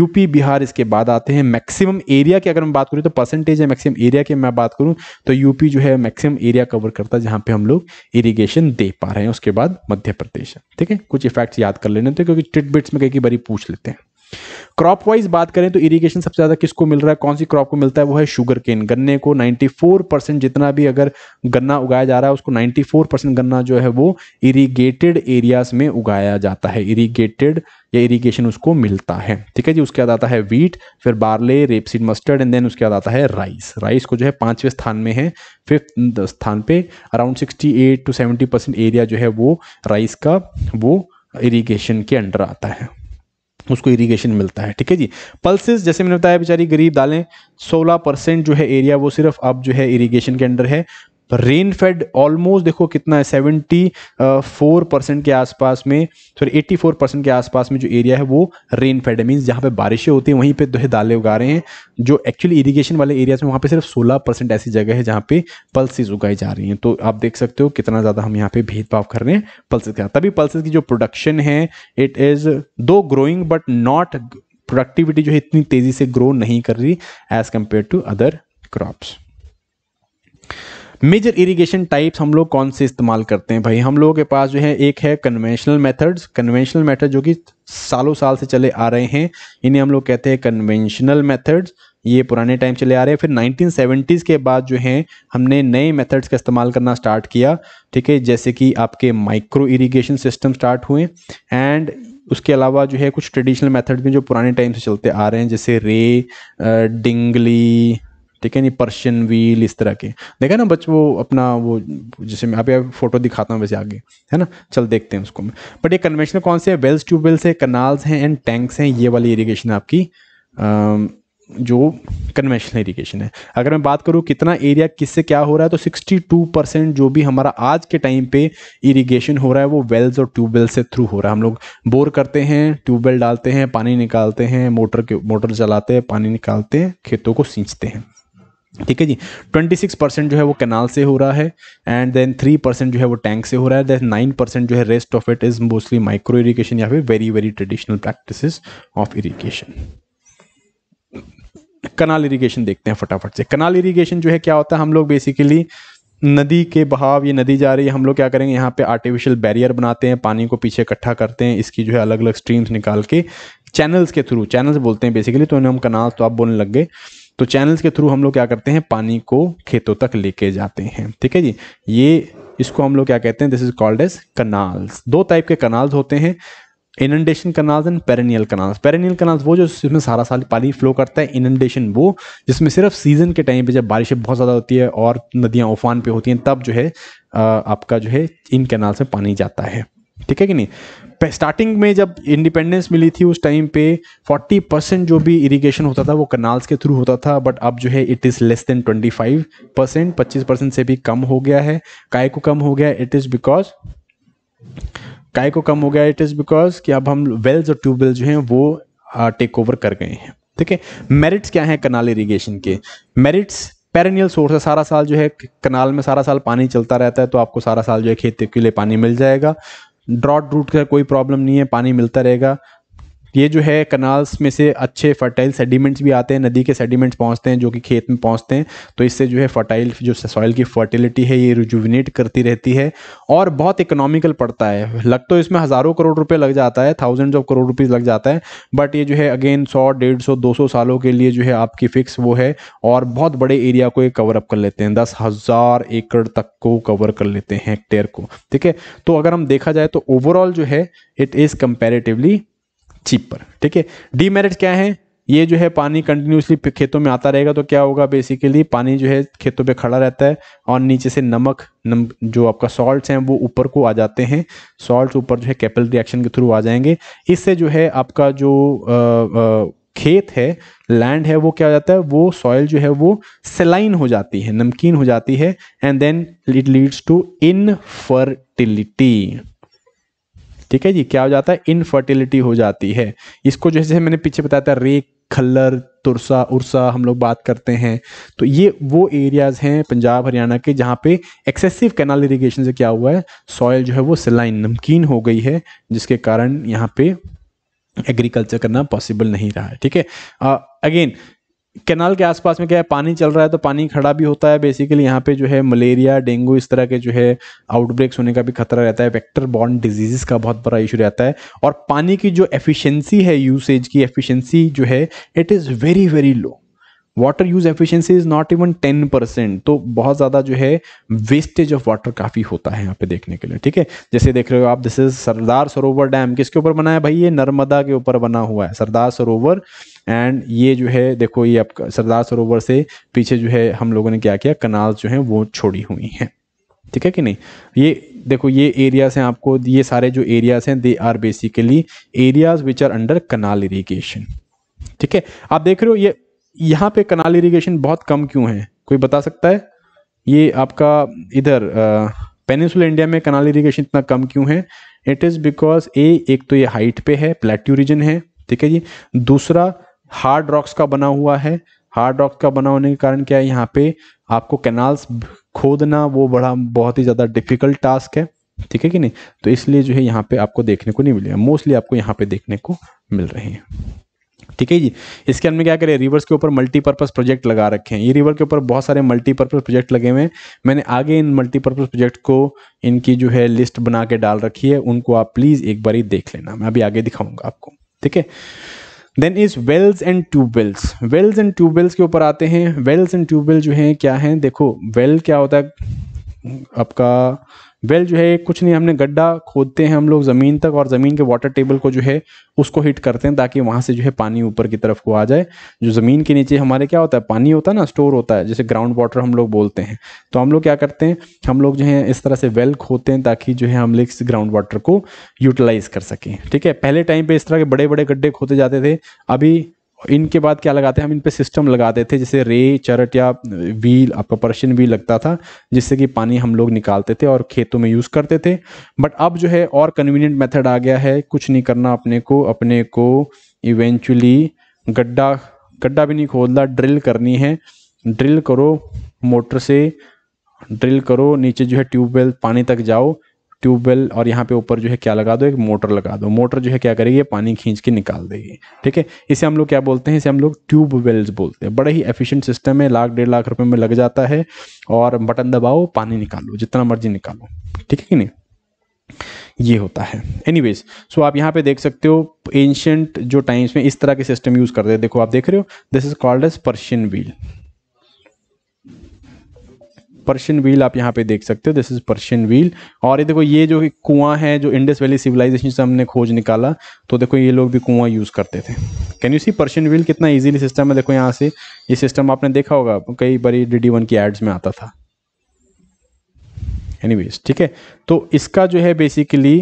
यूपी बिहार इसके बाद आते हैं मैक्सिमम एरिया की अगर मैं बात करूँ तो परसेंटेज है मैक्सिमम एरिया की मैं बात करूँ तो यूपी जो है मैक्सिमम एरिया कवर करता है जहाँ पे हम लोग इरीगेशन दे पा रहे हैं उसके बाद मध्य प्रदेश ठीक है कुछ इफेक्ट्स याद कर लेने थे तो, क्योंकि टिटबिट्स में कई बार पूछ लेते हैं क्रॉप वाइज बात करें तो इरिगेशन सबसे ज्यादा किसको मिल रहा है कौन सी क्रॉप को मिलता है वो है शुगर केन गन्ने को 94 परसेंट जितना भी अगर गन्ना उगाया जा रहा है उसको 94 परसेंट गन्ना जो है वो इरिगेटेड एरियाज में उगाया जाता है इरिगेटेड या इरिगेशन उसको मिलता है ठीक है जी उसके बाद आता है वीट फिर barley rapeseed mustard and then उसके बाद आता है राइस राइस को जो है पांचवें स्थान में है फिफ्थ स्थान पे around sixty to seventy percent area जो है वो राइस का वो इरीगेशन के अंडर आता है उसको इरीगेशन मिलता है ठीक है जी पल्सेस जैसे मैंने बताया बेचारी गरीब दालें 16 परसेंट जो है एरिया वो सिर्फ अब जो है इरीगेशन के अंडर है रेन फेड ऑलमोस्ट देखो कितना है सेवेंटी फोर परसेंट के आसपास में सॉरी एट्टी फोर परसेंट के आसपास में जो एरिया है वो रेन फेड है मीन्स जहाँ पे बारिशें होती हैं वहीं पे दो दालें उगा रहे हैं जो एक्चुअली इरीगेशन वाले एरियाज में वहाँ पे सिर्फ सोलह परसेंट ऐसी जगह है जहाँ पे पल्सेज उगाई जा रही हैं तो आप देख सकते हो कितना ज़्यादा हम यहाँ पे भेदभाव कर रहे हैं पल्सेज का तभी पल्सेज की जो प्रोडक्शन है it is though growing but not productivity जो है इतनी तेज़ी से ग्रो नहीं कर रही as compared to other crops major irrigation types हम लोग कौन से इस्तेमाल करते हैं भाई हम लोगों के पास जो है एक है कन्वेंशनल मेथड्स कन्वेंशनल मेथड जो कि सालों साल से चले आ रहे हैं इन्हें हम लोग कहते हैं कन्वेंशनल मेथड्स ये पुराने टाइम चले आ रहे हैं फिर 1970s के बाद जो है हमने नए मेथड्स का इस्तेमाल करना स्टार्ट किया ठीक है जैसे कि आपके माइक्रो इरीगेशन सिस्टम स्टार्ट हुए एंड उसके अलावा जो है कुछ ट्रेडिशनल मेथड्स भी जो पुराने टाइम से चलते आ रहे हैं जैसे रे डिंगली ठीक है नहीं पर्शियन व्हील इस तरह के देखा ना बच वो अपना वो जैसे मैं अभी फोटो दिखाता हूँ वैसे आगे है ना चल देखते हैं उसको मैं बट ये कन्वेंशनल कौन से है वेल्स ट्यूबवेल्स है कनाल्स हैं एंड टैंक्स हैं ये वाली इरीगेशन आपकी जो कन्वेंशनल इरीगेशन है अगर मैं बात करूँ कितना एरिया किससे क्या हो रहा है तो 62 परसेंट जो भी हमारा आज के टाइम पे इरिगेशन हो रहा है वो वेल्स और ट्यूबवेल से थ्रू हो रहा है हम लोग बोर करते हैं ट्यूबवेल डालते हैं पानी निकालते हैं मोटर के मोटर जलाते हैं पानी निकालते हैं खेतों को सींचते हैं ठीक है जी 26 परसेंट जो है वो कनाल से हो रहा है एंड देन 3 परसेंट जो है वो टैंक से हो रहा है देन 9 परसेंट जो है rest of it is mostly micro irrigation या फिर very very traditional practice of irrigation canal irrigation देखते हैं फटाफट से कनाल इरीगेशन जो है क्या होता है हम लोग बेसिकली नदी के बहाव ये नदी जा रही है हम लोग क्या करेंगे यहाँ पे आर्टिफिशियल बैरियर बनाते हैं पानी को पीछे इकट्ठा करते हैं इसकी जो है अलग अलग स्ट्रीम्स निकाल के चैनल्स के थ्रू चैनल्स बोलते हैं बेसिकली तो इन्हें हम कनाल तो आप बोलने लग गए तो चैनल्स के थ्रू हम लोग क्या करते हैं पानी को खेतों तक लेके जाते हैं ठीक है जी ये इसको हम लोग क्या कहते हैं this is called as canals दो टाइप के कनाल्स होते हैं inundation canals and perennial canals perennial canals वो जो जिसमें सारा साल पानी फ्लो करता है इनंडेशन वो जिसमें सिर्फ सीजन के टाइम पे जब बारिशें बहुत ज़्यादा होती है और नदियाँ उफान पे होती हैं तब जो है आपका जो है इन कैनाल से पानी जाता है ठीक है कि नहीं स्टार्टिंग में जब इंडिपेंडेंस मिली थी उस टाइम पे 40 परसेंट जो भी इरिगेशन होता था वो कनाल्स के थ्रू होता था बट अब जो है it is less than 25 percent पच्चीस परसेंट से भी कम हो गया है काय को कम हो गया इट इज़ बिकॉज काय को कम हो गया इट इज़ बिकॉज कि अब हम वेल्स और ट्यूबवेल जो हैं वो टेक ओवर कर गए हैं ठीक है मेरिट्स क्या है कनाल इरीगेशन के मेरिट्स पेरेनियल सोर्स है सारा साल जो है कनाल में सारा साल पानी चलता रहता है तो आपको सारा साल जो है खेत के लिए पानी मिल जाएगा ड्रॉट रूट का कोई प्रॉब्लम नहीं है पानी मिलता रहेगा ये जो है कनाल्स में से अच्छे फर्टाइल सेडिमेंट्स भी आते हैं नदी के सेडिमेंट्स पहुँचते हैं जो कि खेत में पहुँचते हैं तो इससे जो है फर्टाइल जो सॉइल की फर्टिलिटी है ये रिजुविनेट करती रहती है और बहुत इकोनॉमिकल पड़ता है लग तो इसमें हज़ारों करोड़ रुपये लग जाता है थाउजेंड्स ऑफ करोड़ रुपीज़ लग जाता है बट ये जो है अगेन सौ डेढ़ सौ दो सौ सालों के लिए जो है आपकी फिक्स वो है और बहुत बड़े एरिया को ये कवर अप कर लेते हैं दस हज़ार एकड़ तक को कवर कर लेते हैं हेक्टेयर को ठीक है तो अगर हम देखा जाए तो ओवरऑल जो है इट इज़ कंपेरेटिवली चीपर पर ठीक है डीमेरिट क्या है ये जो है पानी कंटिन्यूसली खेतों में आता रहेगा तो क्या होगा बेसिकली पानी जो है खेतों पे खड़ा रहता है और नीचे से नमक नम, जो आपका सॉल्ट्स हैं वो ऊपर को आ जाते हैं सॉल्ट्स ऊपर जो है कैपल रिएक्शन के थ्रू आ जाएंगे इससे जो है आपका जो आ, आ, खेत है लैंड है वो क्या हो जाता है वो सॉइल जो है वो सेलाइन हो जाती है नमकीन हो जाती है and then it leads to infertility ठीक है जी क्या हो जाता है इनफर्टिलिटी हो जाती है इसको जैसे मैंने पीछे बताया था रेक खल्लर तुरसा उर्सा हम लोग बात करते हैं तो ये वो एरियाज हैं पंजाब हरियाणा के जहाँ पे एक्सेसिव कैनाल इरीगेशन से क्या हुआ है सॉयल जो है वो सिलाइन नमकीन हो गई है जिसके कारण यहाँ पे एग्रीकल्चर करना पॉसिबल नहीं रहा है ठीक है अगेन कैनाल के आसपास में क्या है पानी चल रहा है तो पानी खड़ा भी होता है बेसिकली यहाँ पे जो है मलेरिया डेंगू इस तरह के जो है आउटब्रेक्स होने का भी खतरा रहता है वेक्टर बॉन्ड डिजीजेस का बहुत बड़ा इशू रहता है और पानी की जो एफिशिएंसी है यूसेज की एफिशिएंसी जो है it is very very low water use efficiency is not even ten percent तो बहुत ज़्यादा जो है वेस्टेज ऑफ वाटर काफ़ी होता है यहाँ पे देखने के लिए ठीक है जैसे देख रहे हो आप दिस इज सरदार सरोवर डैम किसके ऊपर बना है भाई ये नर्मदा के ऊपर बना हुआ है सरदार सरोवर एंड ये जो है देखो ये आपका सरदार सरोवर से पीछे जो है हम लोगों ने क्या किया कनाल जो है वो छोड़ी हुई हैं ठीक है कि नहीं ये देखो ये एरियाज हैं आपको ये सारे जो एरियाज हैं they are basically areas which are under canal irrigation ठीक है आप देख रहे हो ये यहाँ पे कनाल इरीगेशन बहुत कम क्यों है कोई बता सकता है ये आपका इधर पेनिसुल इंडिया में कनाल इरीगेशन इतना कम क्यों है इट इज़ बिकॉज ए एक तो ये हाइट पे है प्लेट्यू रीजन है ठीक है जी दूसरा हार्ड रॉक्स का बना हुआ है हार्ड रॉक्स का बना होने के कारण क्या है यहाँ पे आपको कैनाल्स खोदना वो बड़ा बहुत ही ज़्यादा डिफिकल्ट टास्क है ठीक है कि नहीं तो इसलिए जो है यहाँ पे आपको देखने को नहीं मिलेगा मोस्टली आपको यहाँ पे देखने को मिल रहे हैं ठीक है जी इसके अंदर क्या करें रिवर्स के ऊपर मल्टीपर्पज़ प्रोजेक्ट लगा रखे हैं ये रिवर के ऊपर बहुत सारे मल्टीपर्पज़ प्रोजेक्ट लगे हुए हैं मैंने आगे इन मल्टीपर्पज़ प्रोजेक्ट को इनकी जो है लिस्ट बना के डाल रखी है उनको आप प्लीज़ एक बार ही देख लेना मैं अभी आगे दिखाऊंगा आपको ठीक है then is wells and tubewells wells and tubewells के ऊपर आते हैं वेल्स एंड ट्यूबवेल जो हैं क्या हैं देखो वेल क्या होता है आपका वेल जो है कुछ नहीं हमने गड्ढा खोदते हैं हम लोग ज़मीन तक और ज़मीन के वाटर टेबल को जो है उसको हिट करते हैं ताकि वहां से जो है पानी ऊपर की तरफ को आ जाए जो ज़मीन के नीचे हमारे क्या होता है पानी होता है ना स्टोर होता है जैसे ग्राउंड वाटर हम लोग बोलते हैं तो हम लोग क्या करते हैं हम लोग जो है इस तरह से वेल खोदते हैं ताकि जो है हम लोग इस ग्राउंड वाटर को यूटिलाइज़ कर सकें ठीक है पहले टाइम पे इस तरह के बड़े बड़े गड्ढे खोते जाते थे अभी इनके बाद क्या लगाते हैं हम इन पे सिस्टम लगाते थे जैसे रे चरट या व्हील आपका पर्शियन व्हील लगता था जिससे कि पानी हम लोग निकालते थे और खेतों में यूज़ करते थे बट अब जो है और कन्वीनियंट मेथड आ गया है कुछ नहीं करना अपने को अपने को इवेंचुअली गड्ढा गड्ढा भी नहीं खोदना ड्रिल करनी है ड्रिल करो मोटर से ड्रिल करो नीचे जो है ट्यूबवेल पानी तक जाओ ट्यूबवेल और यहाँ पे ऊपर जो है क्या लगा दो एक मोटर लगा दो मोटर जो है क्या करेगी पानी खींच के निकाल देगी ठीक है इसे हम लोग क्या बोलते हैं इसे हम लोग ट्यूबवेल्स बोलते हैं बड़े ही एफिशिएंट सिस्टम है लाख डेढ़ लाख रुपए में लग जाता है और बटन दबाओ पानी निकालो जितना मर्जी निकालो ठीक है कि नहीं ये होता है एनीवेज सो आप यहाँ पे देख सकते हो एंशंट जो टाइम्स में इस तरह के सिस्टम यूज़ करते हैं देखो आप देख रहे हो this is called as Persian wheel Persian wheel आप यहाँ पे देख सकते हो दिस इज पर्शियन व्हील और ये देखो ये जो कुआं है जो इंडस वैली सिविलाइजेशन से हमने खोज निकाला तो देखो ये लोग भी कुआं यूज़ करते थे can you see Persian wheel कितना इजीली सिस्टम है देखो यहाँ से ये सिस्टम आपने देखा होगा कई बार डी डी वन की एड्स में आता था एनी ठीक है तो इसका जो है बेसिकली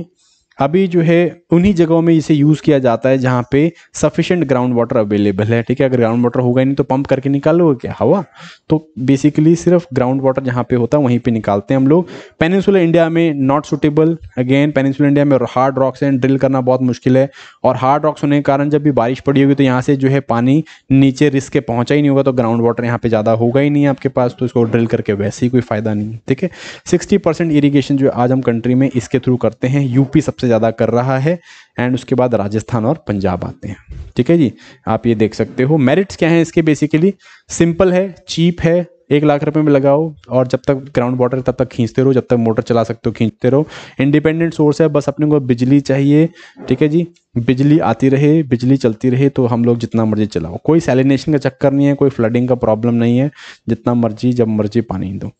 अभी जो है उन्हीं जगहों में इसे यूज़ किया जाता है जहाँ पे सफिशेंट ग्राउंड वाटर अवेलेबल है ठीक है अगर ग्राउंड वाटर होगा ही नहीं तो पंप करके निकालोगे क्या हवा तो बेसिकली सिर्फ ग्राउंड वाटर जहाँ पे होता है वहीं पे निकालते हैं हम लोग पेनिसुलर इंडिया में not suitable again peninsular India में हार्ड रॉक्स हैं ड्रिल करना बहुत मुश्किल है और हार्ड रॉक्स होने के कारण जब भी बारिश पड़ी होगी तो यहाँ से जो है पानी नीचे रिस्क के पहुँचा ही नहीं होगा तो ग्राउंड वाटर यहाँ पे ज़्यादा होगा ही नहीं आपके पास तो इसको ड्रिल करके वैसे ही कोई फ़ायदा नहीं ठीक है सिक्सटी इरीगेशन जो आज हम कंट्री में इसके थ्रू करते हैं यूपी सबसे ज़्यादा कर रहा है एंड उसके बाद राजस्थान और पंजाब आते हैं ठीक है जी आप ये देख सकते हो मेरिट्स क्या हैं इसके बेसिकली सिंपल है चीप है एक लाख रुपए में लगाओ और जब तक ग्राउंड वाटर तब तक खींचते रहो जब तक मोटर चला सकते हो खींचते रहो इंडिपेंडेंट सोर्स है बस अपने को बिजली चाहिए ठीक है जी बिजली आती रहे बिजली चलती रहे तो हम लोग जितना मर्जी चलाओ कोई सैलिनेशन का चक्कर नहीं है कोई फ्लडिंग का प्रॉब्लम नहीं है जितना मर्जी जब मर्जी पानी दो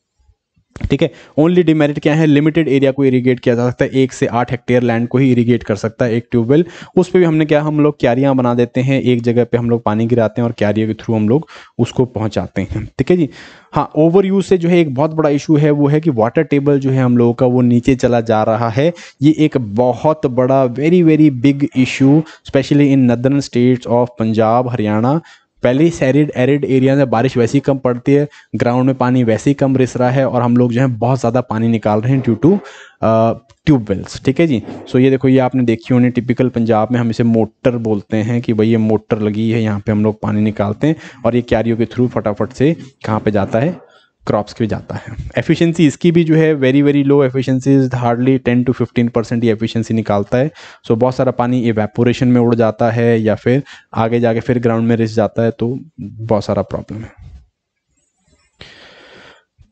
ठीक है ओनली डिमेरिट क्या है लिमिटेड एरिया को इरीगेट किया जा सकता है एक से आठ हेक्टेयर लैंड को ही इरीगेट कर सकता है एक ट्यूबवेल उस पर भी हमने क्या हम लोग क्यारियाँ बना देते हैं एक जगह पे हम लोग पानी गिराते हैं और क्यारियों के थ्रू हम लोग उसको पहुंचाते हैं ठीक है जी हाँ ओवर यूज से जो है एक बहुत बड़ा इशू है वो है कि वाटर टेबल जो है हम लोगों का वो नीचे चला जा रहा है ये एक बहुत बड़ा very very big issue specially in northern states of Punjab Haryana पहले ही सैरिड एरिड एरिया में बारिश वैसी कम पड़ती है ग्राउंड में पानी वैसे ही कम रिस रहा है और हम लोग जो है बहुत ज़्यादा पानी निकाल रहे हैं ड्यू टू ट्यूबवेल्स ठीक है जी सो ये देखो ये आपने देखी होनी टिपिकल पंजाब में हम इसे मोटर बोलते हैं कि भाई ये मोटर लगी है यहाँ पे हम लोग पानी निकालते हैं और ये क्यारियों के थ्रू फटाफट से कहाँ पे जाता है क्रॉप्स के जाता है एफिशिएंसी इसकी भी जो है very very low efficiency hardly 10 to 15 percent ही एफिशिएंसी निकालता है सो so, बहुत सारा पानी इवेपोरेशन में उड़ जाता है या फिर आगे जाके फिर ग्राउंड में रिस जाता है तो बहुत सारा प्रॉब्लम है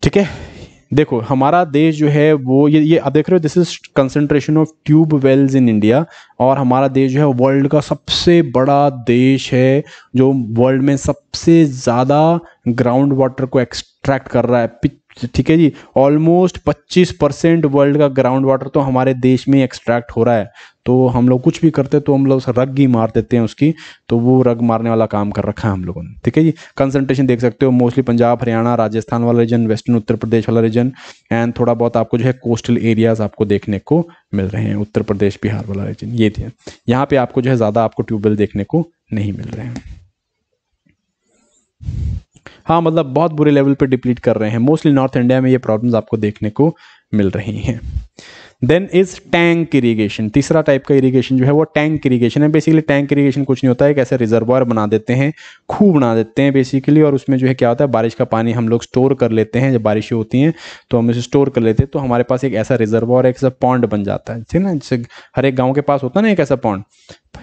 ठीक है देखो हमारा देश जो है वो ये ये आप देख रहे हो this is concentration of tube wells in India और हमारा देश जो है वर्ल्ड का सबसे बड़ा देश है जो वर्ल्ड में सबसे ज़्यादा ग्राउंड वाटर को एक्सट्रैक्ट कर रहा है ठीक है जी ऑलमोस्ट 25 परसेंट वर्ल्ड का ग्राउंड वाटर तो हमारे देश में एक्सट्रैक्ट हो रहा है तो हम लोग कुछ भी करते तो हम लोग रग ही मार देते हैं उसकी तो वो रग मारने वाला काम कर रखा है हम लोगों ने ठीक है जी कंसनट्रेशन देख सकते हो मोस्टली पंजाब हरियाणा राजस्थान वाला रीजन वेस्टर्न उत्तर प्रदेश वाला रीजन एंड थोड़ा बहुत आपको जो है कोस्टल एरियाज आपको देखने को मिल रहे हैं उत्तर प्रदेश बिहार वाला रीजन ये थे यहाँ पे आपको जो है ज़्यादा आपको ट्यूबवेल देखने को नहीं मिल रहे हैं हाँ मतलब बहुत बुरे लेवल पर डिप्लीट कर रहे हैं मोस्टली नॉर्थ इंडिया में ये प्रॉब्लम आपको देखने को मिल रही हैं देन इज टैंक इरीगेशन तीसरा टाइप का इरीगेशन जो है वो टैंक इरीगेशन है बेसिकली टैंक इरीगेशन कुछ नहीं होता है एक ऐसे रिजर्वर बना देते हैं खूह बना देते हैं बेसिकली और उसमें जो है क्या होता है बारिश का पानी हम लोग स्टोर कर लेते हैं जब बारिशें होती हैं तो हम उसे स्टोर कर लेते हैं तो हमारे पास एक ऐसा रिजर्वर एक ऐसा पॉन्ड बन जाता है ठीक है ना जैसे हर एक गाँव के पास होता है ना एक ऐसा पॉन्ड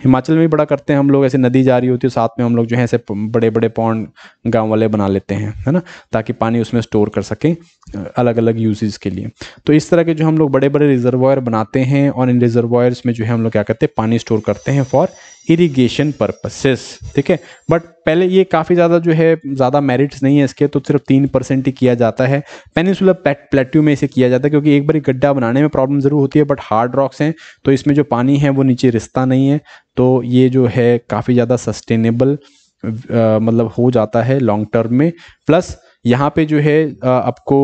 हिमाचल में भी बड़ा करते हैं हम लोग ऐसे नदी जा रही होती है साथ में हम लोग जो है ऐसे बड़े बड़े पौंड गांव वाले बना लेते हैं है ना ताकि पानी उसमें स्टोर कर सकें अलग अलग यूजेज के लिए तो इस तरह के जो हम लोग बड़े बड़े रिजर्वायर बनाते हैं और इन रिजर्वायर्स में जो है हम लोग क्या करते हैं पानी स्टोर करते हैं फॉर इरिगेशन पर्पसेस ठीक है बट पहले ये काफ़ी ज़्यादा जो है ज़्यादा मेरिट्स नहीं है इसके तो सिर्फ तीन परसेंट ही किया जाता है पेनिसुलर प्लेट्यू में इसे किया जाता है क्योंकि एक बार गड्ढा बनाने में प्रॉब्लम ज़रूर होती है बट हार्ड रॉक्स हैं तो इसमें जो पानी है वो नीचे रिश्ता नहीं है तो ये जो है काफ़ी ज़्यादा सस्टेनेबल मतलब हो जाता है लॉन्ग टर्म में प्लस यहाँ पे जो है आपको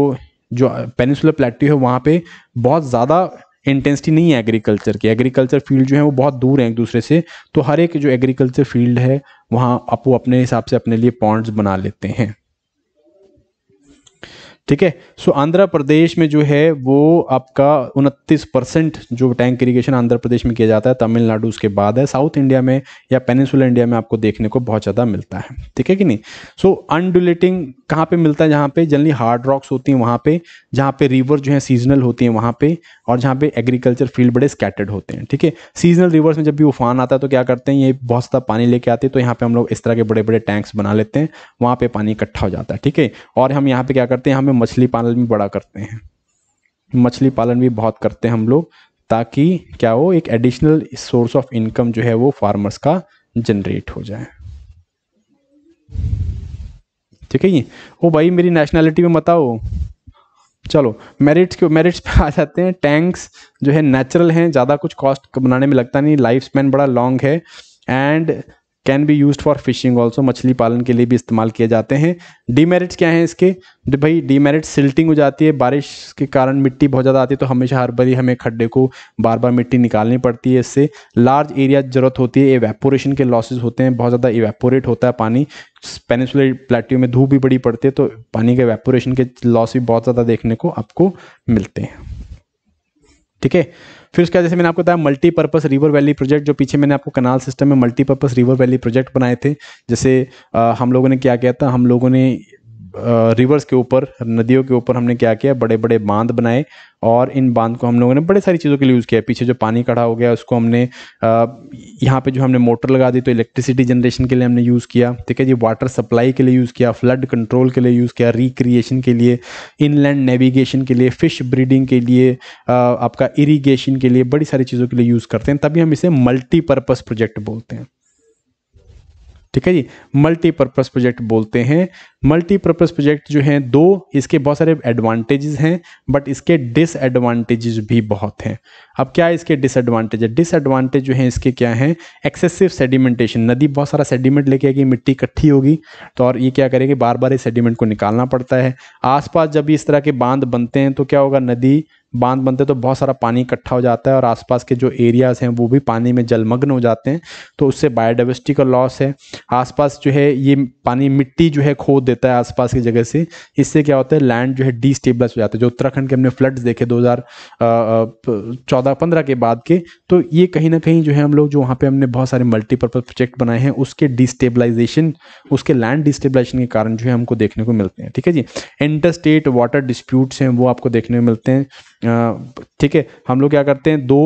जो पेनिसुलर प्लेट्यू है वहाँ पे बहुत ज़्यादा इंटेंसिटी नहीं है एग्रीकल्चर की एग्रीकल्चर फील्ड जो है वो बहुत दूर है एक दूसरे से तो हर एक जो एग्रीकल्चर फील्ड है वहाँ आप वो अपने हिसाब से अपने लिए पॉइंट्स बना लेते हैं ठीक है सो आंध्र प्रदेश में जो है वो आपका उनतीस परसेंट जो टैंक इरीगेशन आंध्र प्रदेश में किया जाता है तमिलनाडु उसके बाद है साउथ इंडिया में या पेनिसुलर इंडिया में आपको देखने को बहुत ज़्यादा मिलता है ठीक है कि नहीं सो अनडुलेटिंग कहाँ पे मिलता है जहाँ पे जनरली हार्ड रॉक्स होती हैं वहाँ पे जहाँ पे रिवर जो है सीजनल होती हैं वहाँ पे और जहाँ पे एग्रीकल्चर फील्ड बड़े स्कैटर्ड होते हैं ठीक है सीजनल रिवर्स में जब भी उफान आता है तो क्या करते हैं ये बहुत ज़्यादा पानी लेके आते हैं तो यहाँ पे हम लोग इस तरह के बड़े बड़े टैंक्स बना लेते हैं वहाँ पे पानी इकट्ठा हो जाता है ठीक है और हम यहाँ पे क्या करते हैं हमें मछली पालन भी बड़ा करते हैं मछली पालन भी बहुत करते हैं हम लोग ताकि क्या हो एक एडिशनल सोर्स ऑफ इनकम जो है वो फार्मर्स का जनरेट हो जाए ठीक है जी ओ भाई मेरी नेशनैलिटी में बताओ चलो मेरिट्स के मेरिट्स पे आ जाते हैं टैंक्स जो है नेचुरल हैं ज़्यादा कुछ कॉस्ट बनाने में लगता नहीं लाइफ स्पैन बड़ा लॉन्ग है and can be use for fishing also मछली पालन के लिए भी इस्तेमाल किए जाते हैं डीमेरिट्स क्या हैं इसके भाई डीमेरिट सिल्टिंग हो जाती है बारिश के कारण मिट्टी बहुत ज़्यादा आती है तो हमेशा हर बड़ी हमें खड्डे को बार बार मिट्टी निकालनी पड़ती है इससे लार्ज एरिया ज़रूरत होती है एवेपोरेशन के लॉसेज होते हैं बहुत ज़्यादा इवेपोरेट होता है पानी पेनिसुलर प्लेट्यू में धूप भी बड़ी पड़ती है तो पानी के वेपोरेशन के लॉस भी बहुत ज़्यादा देखने को आपको मिलते हैं ठीक है फिर उसके बाद जैसे मैंने आपको बताया मल्टीपर्पज़ रिवर वैली प्रोजेक्ट जो पीछे मैंने आपको कनाल सिस्टम में मल्टीपर्पज़ रिवर वैली प्रोजेक्ट बनाए थे जैसे हम लोगों ने क्या किया था हम लोगों ने रिवर्स के ऊपर नदियों के ऊपर हमने क्या किया बड़े बड़े बांध बनाए और इन बांध को हम लोगों ने बड़े सारी चीज़ों के लिए यूज़ किया पीछे जो पानी खड़ा हो गया उसको हमने यहाँ पे जो हमने मोटर लगा दी तो इलेक्ट्रिसिटी जनरेशन के लिए हमने यूज़ किया ठीक है जी वाटर सप्लाई के लिए यूज़ किया फ्लड कंट्रोल के लिए यूज़ किया रिक्रिएशन के लिए इनलैंड नेविगेशन के लिए फ़िश ब्रीडिंग के लिए आपका इरीगेशन के लिए बड़ी सारी चीज़ों के लिए यूज़ करते हैं तभी हम इसे मल्टीपर्पज़ प्रोजेक्ट बोलते हैं ठीक है जी मल्टीपर्पज़ प्रोजेक्ट बोलते हैं मल्टीपर्पज़ प्रोजेक्ट जो हैं दो इसके बहुत सारे एडवांटेजेस हैं बट इसके डिसएडवांटेजेस भी बहुत हैं अब क्या इसके डिसएडवांटेज है डिसएडवांटेज जो हैं इसके क्या हैं एक्सेसिव सेडिमेंटेशन नदी बहुत सारा सेडिमेंट लेके आएगी मिट्टी इकट्ठी होगी तो और ये क्या करेगी बार बार इस सेडिमेंट को निकालना पड़ता है आसपास जब इस तरह के बांध बनते हैं तो क्या होगा नदी बांध बनते तो बहुत सारा पानी इकट्ठा हो जाता है और आसपास के जो एरियाज़ हैं वो भी पानी में जलमग्न हो जाते हैं तो उससे बायोडाइवर्सिटी का लॉस है आसपास जो है ये पानी मिट्टी जो है खोद देता है आसपास की जगह से इससे क्या होता है लैंड जो है डिस्टेबलाइज हो जाता है जो उत्तराखंड के हमने फ्लड्स देखे दो हज़ार चौदह पंद्रह के बाद के तो ये कहीं ना कहीं जो है हम लोग जो वहाँ पर हमने बहुत सारे मल्टीपर्पज़ प्रोजेक्ट बनाए हैं उसके डिस्टेबलाइजेशन उसके लैंड डिस्टेबलाइजेशन के कारण जो है हमको देखने को मिलते हैं ठीक है जी इंटर स्टेट वाटर डिस्प्यूट्स हैं वो आपको देखने को मिलते हैं ठीक है हम लोग क्या करते हैं दो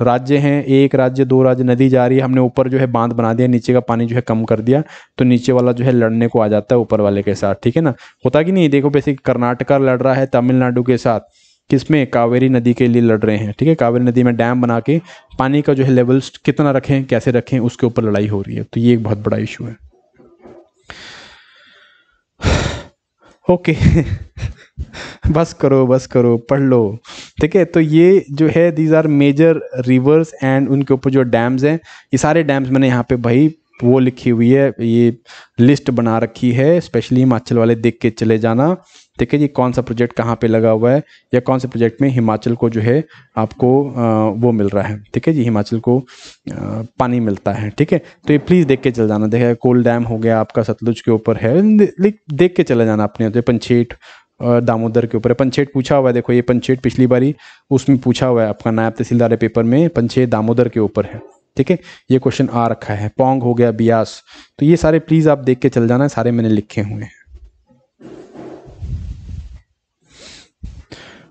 राज्य हैं एक राज्य दो राज्य नदी जा रही है हमने ऊपर जो है बांध बना दिया नीचे का पानी जो है कम कर दिया तो नीचे वाला जो है लड़ने को आ जाता है ऊपर वाले के साथ ठीक है ना होता कि नहीं देखो बेसिक कर्नाटका लड़ रहा है तमिलनाडु के साथ किसमें कावेरी नदी के लिए लड़ रहे हैं ठीक है कावेरी नदी में डैम बना के पानी का जो है लेवल्स कितना रखें कैसे रखें उसके ऊपर लड़ाई हो रही है तो ये एक बहुत बड़ा इशू है ओके बस करो बस करो पढ़ लो ठीक है तो ये जो है these are major rivers and उनके ऊपर जो डैम्स हैं ये सारे डैम्स मैंने यहाँ पे भाई वो लिखी हुई है ये लिस्ट बना रखी है स्पेशली हिमाचल वाले देख के चले जाना ठीक है जी कौन सा प्रोजेक्ट कहाँ पे लगा हुआ है या कौन से प्रोजेक्ट में हिमाचल को जो है आपको आ, वो मिल रहा है ठीक है जी हिमाचल को आ, पानी मिलता है ठीक है तो ये प्लीज़ देख के चले जाना देखा कोल डैम हो गया आपका सतलुज के ऊपर है देख के चले जाना अपने पंचेट दामोदर के ऊपर है पंचेट पूछा हुआ है देखो ये पंचेट पिछली बारी उसमें पूछा हुआ है आपका नायब तहसीलदार पेपर में पंचेट दामोदर के ऊपर है ठीक है ये क्वेश्चन आ रखा है पोंग हो गया बियास तो ये सारे प्लीज आप देख के चल जाना सारे मैंने लिखे हुए हैं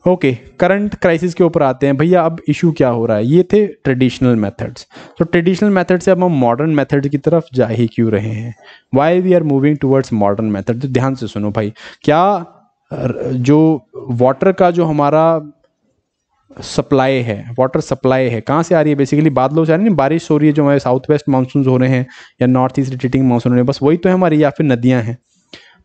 ओके करंट क्राइसिस के ऊपर आते हैं भैया अब इशू क्या हो रहा है ये थे ट्रेडिशनल मेथड्स तो ट्रेडिशनल मेथड से अब हम मॉडर्न मेथड की तरफ जा ही क्यों रहे हैं why we are moving towards modern method ध्यान से सुनो भाई क्या जो वाटर का जो हमारा सप्लाई है वाटर सप्लाई है कहाँ से आ रही है बेसिकली बादलों से आ रही है बारिश हो रही है जो हमारे साउथ वेस्ट मानसून हो रहे हैं या नॉर्थ ईस्ट रिटेटिंग मानसून हो रहे हैं बस वही तो है हमारी या फिर नदियाँ हैं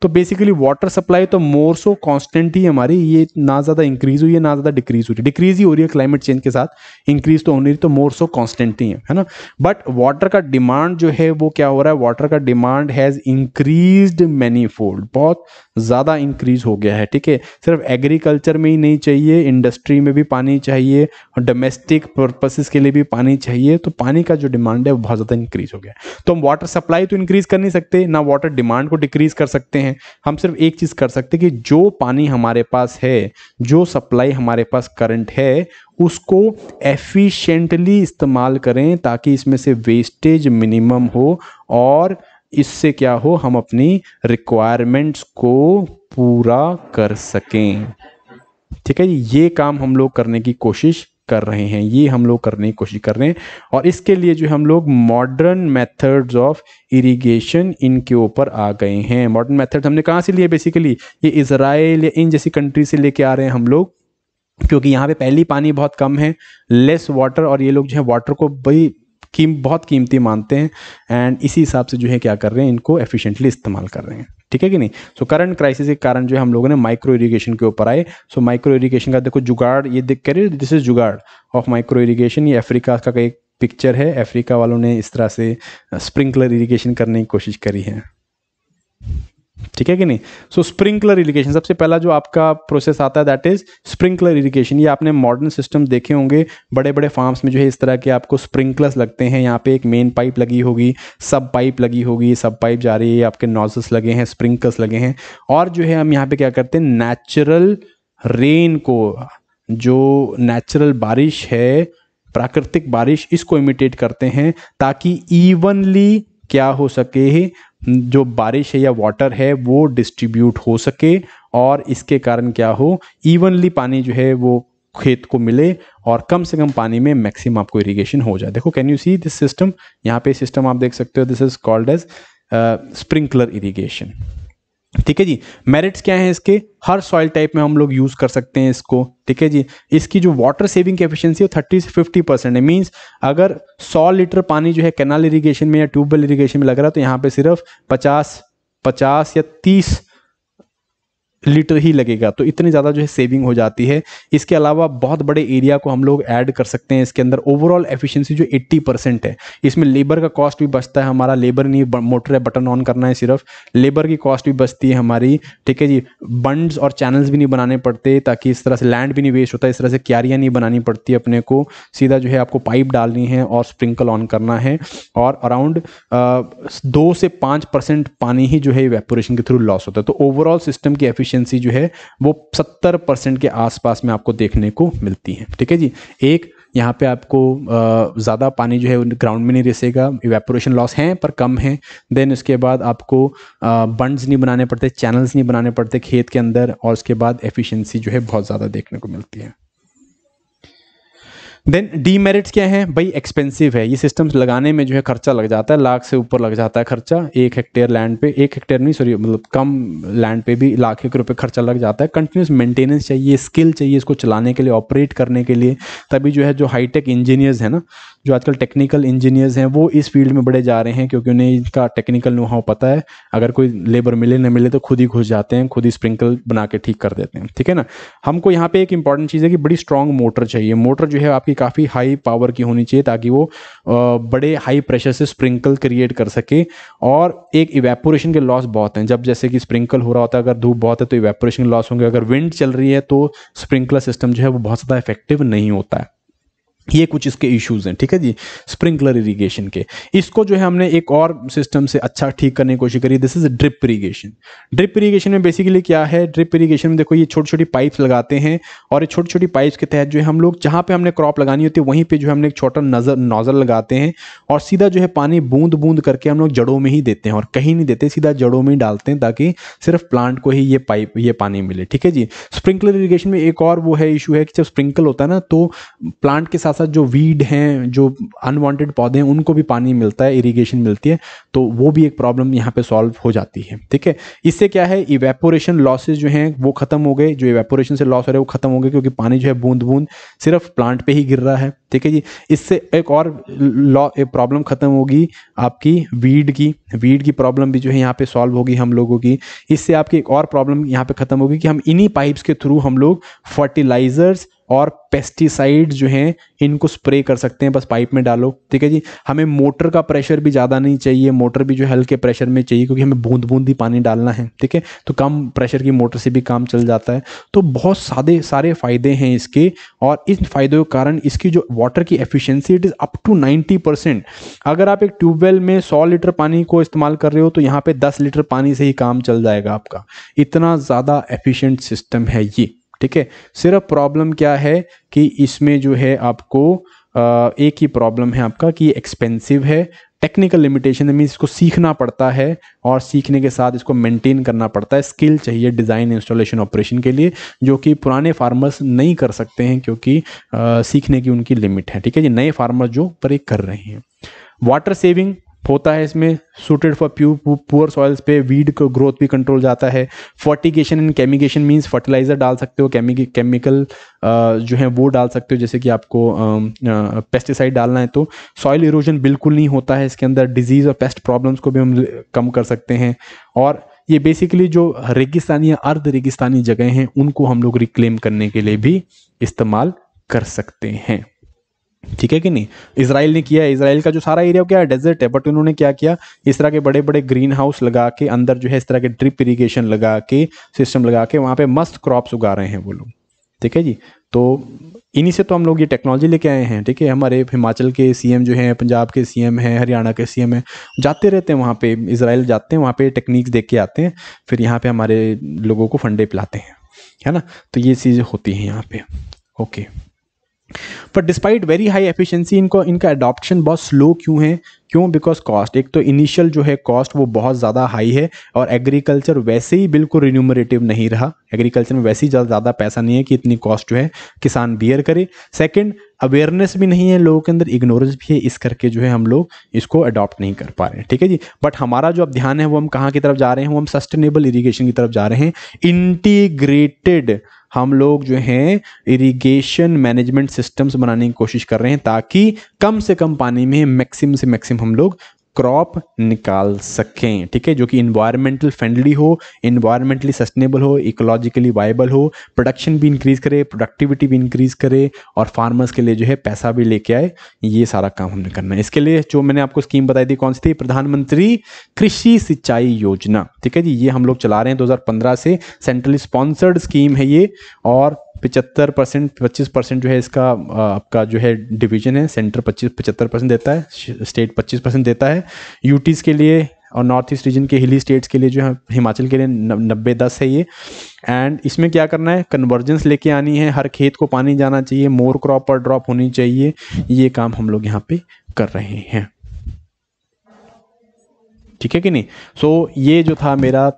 तो बेसिकली वाटर सप्लाई तो मोर सो कॉन्स्टेंट ही हमारी ये ना ज़्यादा इंक्रीज हुई है ना ज़्यादा डिक्रीज हुई है डिक्रीज ही हो रही है क्लाइमेट चेंज के साथ इंक्रीज तो होने रही तो मोर सो कॉन्स्टेंट ही है है ना बट वाटर का डिमांड जो है वो क्या हो रहा है वाटर का demand has increase many fold बहुत ज़्यादा इंक्रीज़ हो गया है ठीक है सिर्फ एग्रीकल्चर में ही नहीं चाहिए इंडस्ट्री में भी पानी चाहिए और डोमेस्टिक पर्पसेस के लिए भी पानी चाहिए तो पानी का जो डिमांड है वो बहुत ज़्यादा इंक्रीज़ हो गया तो हम वाटर सप्लाई तो इंक्रीज़ कर नहीं सकते ना वाटर डिमांड को डिक्रीज़ कर सकते हैं हम सिर्फ एक चीज़ कर सकते कि जो पानी हमारे पास है जो सप्लाई हमारे पास करंट है उसको एफिशेंटली इस्तेमाल करें ताकि इसमें से वेस्टेज मिनिमम हो और इससे क्या हो हम अपनी रिक्वायरमेंट्स को पूरा कर सकें ठीक है ये काम हम लोग करने की कोशिश कर रहे हैं ये हम लोग करने की कोशिश कर रहे हैं और इसके लिए जो हम लोग मॉडर्न मेथड्स ऑफ इरिगेशन इनके ऊपर आ गए हैं मॉडर्न मेथड्स हमने कहाँ से लिए बेसिकली ये इसराइल या इन जैसी कंट्री से लेके आ रहे हैं हम लोग क्योंकि यहाँ पे पहली पानी बहुत कम है लेस वाटर और ये लोग जो है वाटर को भाई की बहुत कीमती मानते हैं एंड इसी हिसाब से जो है क्या कर रहे हैं इनको एफिशिएंटली इस्तेमाल कर रहे हैं ठीक है कि नहीं सो करंट क्राइसिस के कारण जो है हम लोगों ने माइक्रो इरीगेशन के ऊपर आए सो माइक्रो इरीगेशन का देखो जुगाड़ ये देख कर this is jugaad of micro irrigation ये अफ्रीका का एक पिक्चर है अफ्रीका वालों ने इस तरह से स्प्रिंकलर uh, इरीगेशन करने की कोशिश करी है ठीक है कि नहीं सो स्प्रिंकलर इरीगेशन सबसे पहला जो आपका प्रोसेस आता है दैट इज स्प्रिंकलर इरीगेशन ये आपने मॉडर्न सिस्टम देखे होंगे बड़े बड़े फार्म्स में जो है इस तरह के आपको स्प्रिंकलर्स लगते हैं यहाँ पे एक मेन पाइप लगी होगी सब पाइप लगी होगी सब पाइप जा रही है आपके नोजल्स लगे हैं स्प्रिंकल्स लगे हैं और जो है हम यहाँ पे क्या करते हैं नेचुरल रेन को जो नेचुरल बारिश है प्राकृतिक बारिश इसको इमिटेट करते हैं ताकि इवनली क्या हो सके जो बारिश है या वाटर है वो डिस्ट्रीब्यूट हो सके और इसके कारण क्या हो इवनली पानी जो है वो खेत को मिले और कम से कम पानी में मैक्सिमम आपको इरिगेशन हो जाए देखो can you see this system यहाँ पे सिस्टम आप देख सकते हो this is called as sprinkler irrigation ठीक है जी मेरिट्स क्या है इसके हर सॉइल टाइप में हम लोग यूज़ कर सकते हैं इसको ठीक है जी इसकी जो वाटर सेविंग एफिशिएंसी है थर्टी से फिफ्टी परसेंट है मीन्स अगर सौ लीटर पानी जो है कैनाल इरीगेशन में या ट्यूबवेल इरीगेशन में लग रहा है तो यहाँ पे सिर्फ पचास पचास या तीस लीटर ही लगेगा तो इतनी ज़्यादा जो है सेविंग हो जाती है इसके अलावा बहुत बड़े एरिया को हम लोग ऐड कर सकते हैं इसके अंदर ओवरऑल एफिशिएंसी जो 80 परसेंट है इसमें लेबर का कॉस्ट भी बचता है हमारा लेबर नहीं मोटर है बटन ऑन करना है सिर्फ लेबर की कॉस्ट भी बचती है हमारी ठीक है जी बंड्स और चैनल्स भी नहीं बनाने पड़ते ताकि इस तरह से लैंड भी नहीं वेस्ट होता इस तरह से क्यारियाँ नहीं बनानी पड़ती अपने को सीधा जो है आपको पाइप डालनी है और स्प्रिंकल ऑन करना है और अराउंड दो से पाँच पानी ही जो है वेपोरेशन के थ्रू लॉस होता है तो ओवरऑल सिस्टम की एफिशिय एफिशिएंसी जो है वो 70 परसेंट के आसपास में आपको देखने को मिलती है ठीक है जी एक यहाँ पे आपको ज़्यादा पानी जो है ग्राउंड में नहीं रिसेगा इवेपोरेशन लॉस हैं पर कम है देन उसके बाद आपको बंड्स नहीं बनाने पड़ते चैनल्स नहीं बनाने पड़ते खेत के अंदर और उसके बाद एफिशिएंसी जो है बहुत ज़्यादा देखने को मिलती है देन डीमेरिट्स क्या है भाई एक्सपेंसिव है ये सिस्टम्स लगाने में जो है खर्चा लग जाता है लाख से ऊपर लग जाता है खर्चा एक हेक्टेयर लैंड पे एक हेक्टेयर नहीं सॉरी मतलब कम लैंड पे भी लाख एक रुपये खर्चा लग जाता है कंटिन्यूस मेंटेनेंस चाहिए स्किल चाहिए इसको चलाने के लिए ऑपरेट करने के लिए तभी जो है जो हाईटेक इंजीनियर्स हैं ना जो आजकल टेक्निकल इंजीनियर्स हैं वो इस फील्ड में बड़े जा रहे हैं क्योंकि उन्हें इसका टेक्निकल नुहाव पता है अगर कोई लेबर मिले न मिले तो खुद ही घुस जाते हैं खुद ही स्प्रिंकल बना के ठीक कर देते हैं ठीक है ना हमको यहाँ पे एक इंपॉर्टेंट चीज़ है कि बड़ी स्ट्रांग मोटर चाहिए मोटर जो है आपकी काफ़ी हाई पावर की होनी चाहिए ताकि वो बड़े हाई प्रेशर से स्प्रिंकल क्रिएट कर सके और एक इवेपोरेशन के लॉस बहुत हैं जब जैसे कि स्प्रिंकल हो रहा होता है अगर धूप बहुत है तो इवेपोरेशन लॉस होंगे अगर विंड चल रही है तो स्प्रिंकलर सिस्टम जो है वो बहुत ज़्यादा इफेक्टिव नहीं होता है ये कुछ इसके इश्यूज हैं ठीक है जी स्प्रिंकलर इरिगेशन के इसको जो है हमने एक और सिस्टम से अच्छा ठीक करने की कोशिश करी this is drip irrigation drip irrigation में बेसिकली क्या है ड्रिप इरिगेशन में देखो ये छोटी छोटी पाइप्स लगाते हैं और ये छोटी छोटी पाइप्स के तहत जो है हम लोग जहाँ पे हमने क्रॉप लगानी होती है वहीं पर जो है हमने एक छोटा नजर नोजल लगाते हैं और सीधा जो है पानी बूंद बूंद करके हम लोग जड़ों में ही देते हैं और कहीं नहीं देते सीधा जड़ों में ही डालते हैं ताकि सिर्फ प्लांट को ही ये पाइप ये पानी मिले ठीक है जी स्प्रिंकलर इरीगेशन में एक और वो है इशू है कि जब स्प्रिंकल होता है ना तो प्लांट के साथ साथ साथ जो वीड हैं जो अनवांटेड पौधे हैं उनको भी पानी मिलता है इरिगेशन मिलती है तो वो भी एक प्रॉब्लम यहाँ पे सॉल्व हो जाती है ठीक है इससे क्या है इवेपोरेशन लॉसेज जो हैं वो खत्म हो गए जो इवेपोरेशन से लॉस हो रहे हैं वो खत्म हो गए क्योंकि पानी जो है बूंद बूंद सिर्फ प्लांट पर ही गिर रहा है ठीक है जी इससे एक और लॉ प्रॉब्लम खत्म होगी आपकी वीड की वीड की प्रॉब्लम भी जो है यहाँ पे सॉल्व होगी हम लोगों की इससे आपकी एक और प्रॉब्लम यहाँ पे खत्म होगी कि हम इन्हीं पाइप्स के थ्रू हम लोग फर्टिलाइजर्स और पेस्टिसाइड जो हैं इनको स्प्रे कर सकते हैं बस पाइप में डालो ठीक है जी हमें मोटर का प्रेशर भी ज़्यादा नहीं चाहिए मोटर भी जो है हल्के प्रेशर में चाहिए क्योंकि हमें बूंद बूंद ही पानी डालना है ठीक है तो कम प्रेशर की मोटर से भी काम चल जाता है तो बहुत सादे सारे फ़ायदे हैं इसके और इन फ़ायदों के कारण इसकी जो वाटर की efficiency it is up to ninety percent अगर आप एक ट्यूबवेल में सौ लीटर पानी को इस्तेमाल कर रहे हो तो यहाँ पर दस लीटर पानी से ही काम चल जाएगा आपका इतना ज़्यादा एफिशेंट सिस्टम है ये ठीक है सिर्फ प्रॉब्लम क्या है कि इसमें जो है आपको एक ही प्रॉब्लम है आपका कि एक्सपेंसिव है टेक्निकल लिमिटेशन मीन इसको सीखना पड़ता है और सीखने के साथ इसको मेंटेन करना पड़ता है स्किल चाहिए डिज़ाइन इंस्टॉलेशन ऑपरेशन के लिए जो कि पुराने फार्मर्स नहीं कर सकते हैं क्योंकि आ, सीखने की उनकी लिमिट है ठीक है ये नए फार्मर जो पर एक कर रहे हैं वाटर सेविंग होता है इसमें सुटेड फॉर प्यू पुअर सॉइल्स पे वीड को ग्रोथ भी कंट्रोल जाता है fortification and chemigation means fertiliser डाल सकते हो केमिकल जो है वो डाल सकते हो जैसे कि आपको पेस्टिसाइड डालना है तो सॉइल इरोजन बिल्कुल नहीं होता है इसके अंदर डिजीज और पेस्ट प्रॉब्लम्स को भी हम कम कर सकते हैं और ये बेसिकली जो रेगिस्तानी या अर्ध रेगिस्तानी जगह हैं उनको हम लोग रिक्लेम करने के लिए भी इस्तेमाल कर सकते हैं ठीक है कि नहीं इसराइल ने किया है इसराइल का जो सारा एरिया क्या है डेजर्ट है बट उन्होंने क्या किया इस तरह के बड़े बड़े ग्रीन हाउस लगा के अंदर जो है इस तरह के ड्रिप इरीगेशन लगा के सिस्टम लगा के वहाँ पे मस्त क्रॉप्स उगा रहे हैं वो लोग ठीक है जी तो इन्हीं से तो हम लोग ये टेक्नोलॉजी लेके आए हैं ठीक है हमारे हिमाचल के सीएम जो हैं पंजाब के सीएम हैं हरियाणा के सीएम हैं जाते रहते हैं वहाँ पे इसराइल जाते हैं वहाँ पे टेक्निक्स देख के आते हैं फिर यहाँ पे हमारे लोगों को फंडे पिलाते हैं है ना तो ये चीज़ें होती हैं यहाँ पे ओके पर डिस्पाइट वेरी हाई एफिशिएंसी इनको इनका एडॉप्शन बहुत स्लो क्यों है क्यों बिकॉज कॉस्ट एक तो इनिशियल जो है कॉस्ट वो बहुत ज़्यादा हाई है और एग्रीकल्चर वैसे ही बिल्कुल रिन्यूमरेटिव नहीं रहा एग्रीकल्चर में वैसे ही ज़्यादा पैसा नहीं है कि इतनी कॉस्ट जो है किसान बियर करे सेकेंड अवेयरनेस भी नहीं है लोगों के अंदर इग्नोरेंस भी है इस करके जो है हम लोग इसको अडॉप्ट नहीं कर पा रहे हैं ठीक है जी बट हमारा जो अब ध्यान है वो हम कहाँ की तरफ जा रहे हैं वो हम सस्टेनेबल इरीगेशन की तरफ जा रहे हैं इंटीग्रेटेड हम लोग जो हैं इरिगेशन मैनेजमेंट सिस्टम्स बनाने की कोशिश कर रहे हैं ताकि कम से कम पानी में मैक्सिम से मैक्सिम हम लोग क्रॉप निकाल सकें ठीक है जो कि इन्वायरमेंटल फ्रेंडली हो इन्वायरमेंटली सस्टेनेबल हो इकोलॉजिकली वाइबल हो प्रोडक्शन भी इंक्रीज करे प्रोडक्टिविटी भी इंक्रीज करे और फार्मर्स के लिए जो है पैसा भी लेके आए ये सारा काम हमने करना है इसके लिए जो मैंने आपको स्कीम बताई थी कौन सी थी प्रधानमंत्री कृषि सिंचाई योजना ठीक है जी ये हम लोग चला रहे हैं दो से सेंट्रली स्पॉन्सर्ड स्कीम है ये और पचहत्तर परसेंट पच्चीस परसेंट जो है इसका आपका जो है डिवीजन है सेंटर पच्चीस पचहत्तर परसेंट देता है स्टेट पच्चीस परसेंट देता है यूटीज़ के लिए और नॉर्थ ईस्ट रीजन के हिली स्टेट्स के लिए जो है हिमाचल के लिए नब्बे दस है ये एंड इसमें क्या करना है कन्वर्जेंस लेके आनी है हर खेत को पानी जाना चाहिए मोर क्रॉप पर ड्रॉप होनी चाहिए ये काम हम लोग यहाँ पे कर रहे हैं ठीक है कि नहीं सो so, ये जो था मेरा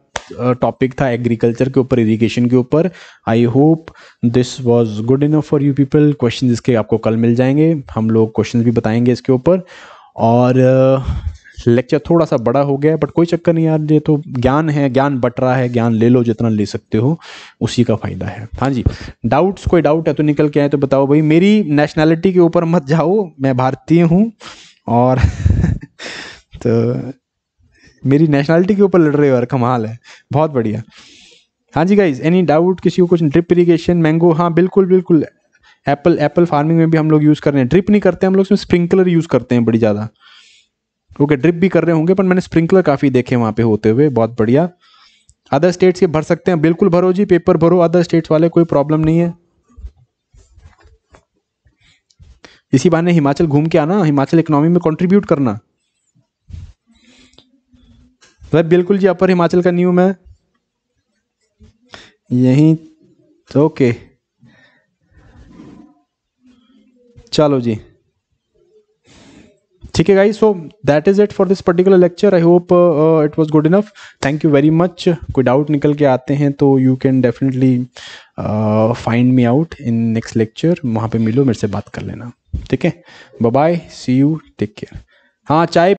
टॉपिक था एग्रीकल्चर के ऊपर इरिगेशन के ऊपर I hope this was good enough for you people question इसके आपको कल मिल जाएंगे हम लोग क्वेश्चन भी बताएंगे इसके ऊपर और लेक्चर थोड़ा सा बड़ा हो गया बट कोई चक्कर नहीं यार ये तो ज्ञान है ज्ञान बट रहा है ज्ञान ले लो जितना ले सकते हो उसी का फायदा है हाँ जी डाउट्स कोई डाउट है तो निकल के आए तो बताओ भाई मेरी नेशनैलिटी के ऊपर मत जाओ मैं भारतीय हूँ और तो मेरी नेशनलिटी के ऊपर लड़ रहे हो यार कमाल है बहुत बढ़िया हाँ जी गाइज एनी डाउट किसी को कुछ ड्रिप इरीगेशन मैंगो हाँ बिल्कुल बिल्कुल एप्पल एप्पल फार्मिंग में भी हम लोग यूज़ कर रहे हैं ड्रिप नहीं करते हम लोग उसमें स्प्रिंकलर यूज़ करते हैं बड़ी ज़्यादा ओके ड्रिप भी कर रहे होंगे पर मैंने स्प्रिंकलर काफ़ी देखे वहाँ पे होते हुए बहुत बढ़िया अदर स्टेट्स के भर सकते हैं बिल्कुल भरो जी पेपर भरो अदर स्टेट्स वाले कोई प्रॉब्लम नहीं है इसी बहाने हिमाचल घूम के आना हिमाचल इकोनॉमी में कंट्रीब्यूट करना भाई बिल्कुल जी अपर हिमाचल का न्यू मैं यहीं तो ओके चलो जी ठीक है guys so that is it for this particular lecture I hope it was good enough thank you very much कोई डाउट निकल के आते हैं तो you can definitely find me out in next lecture वहाँ पे मिलो मेरे से बात कर लेना ठीक है bye see you take care हाँ चाय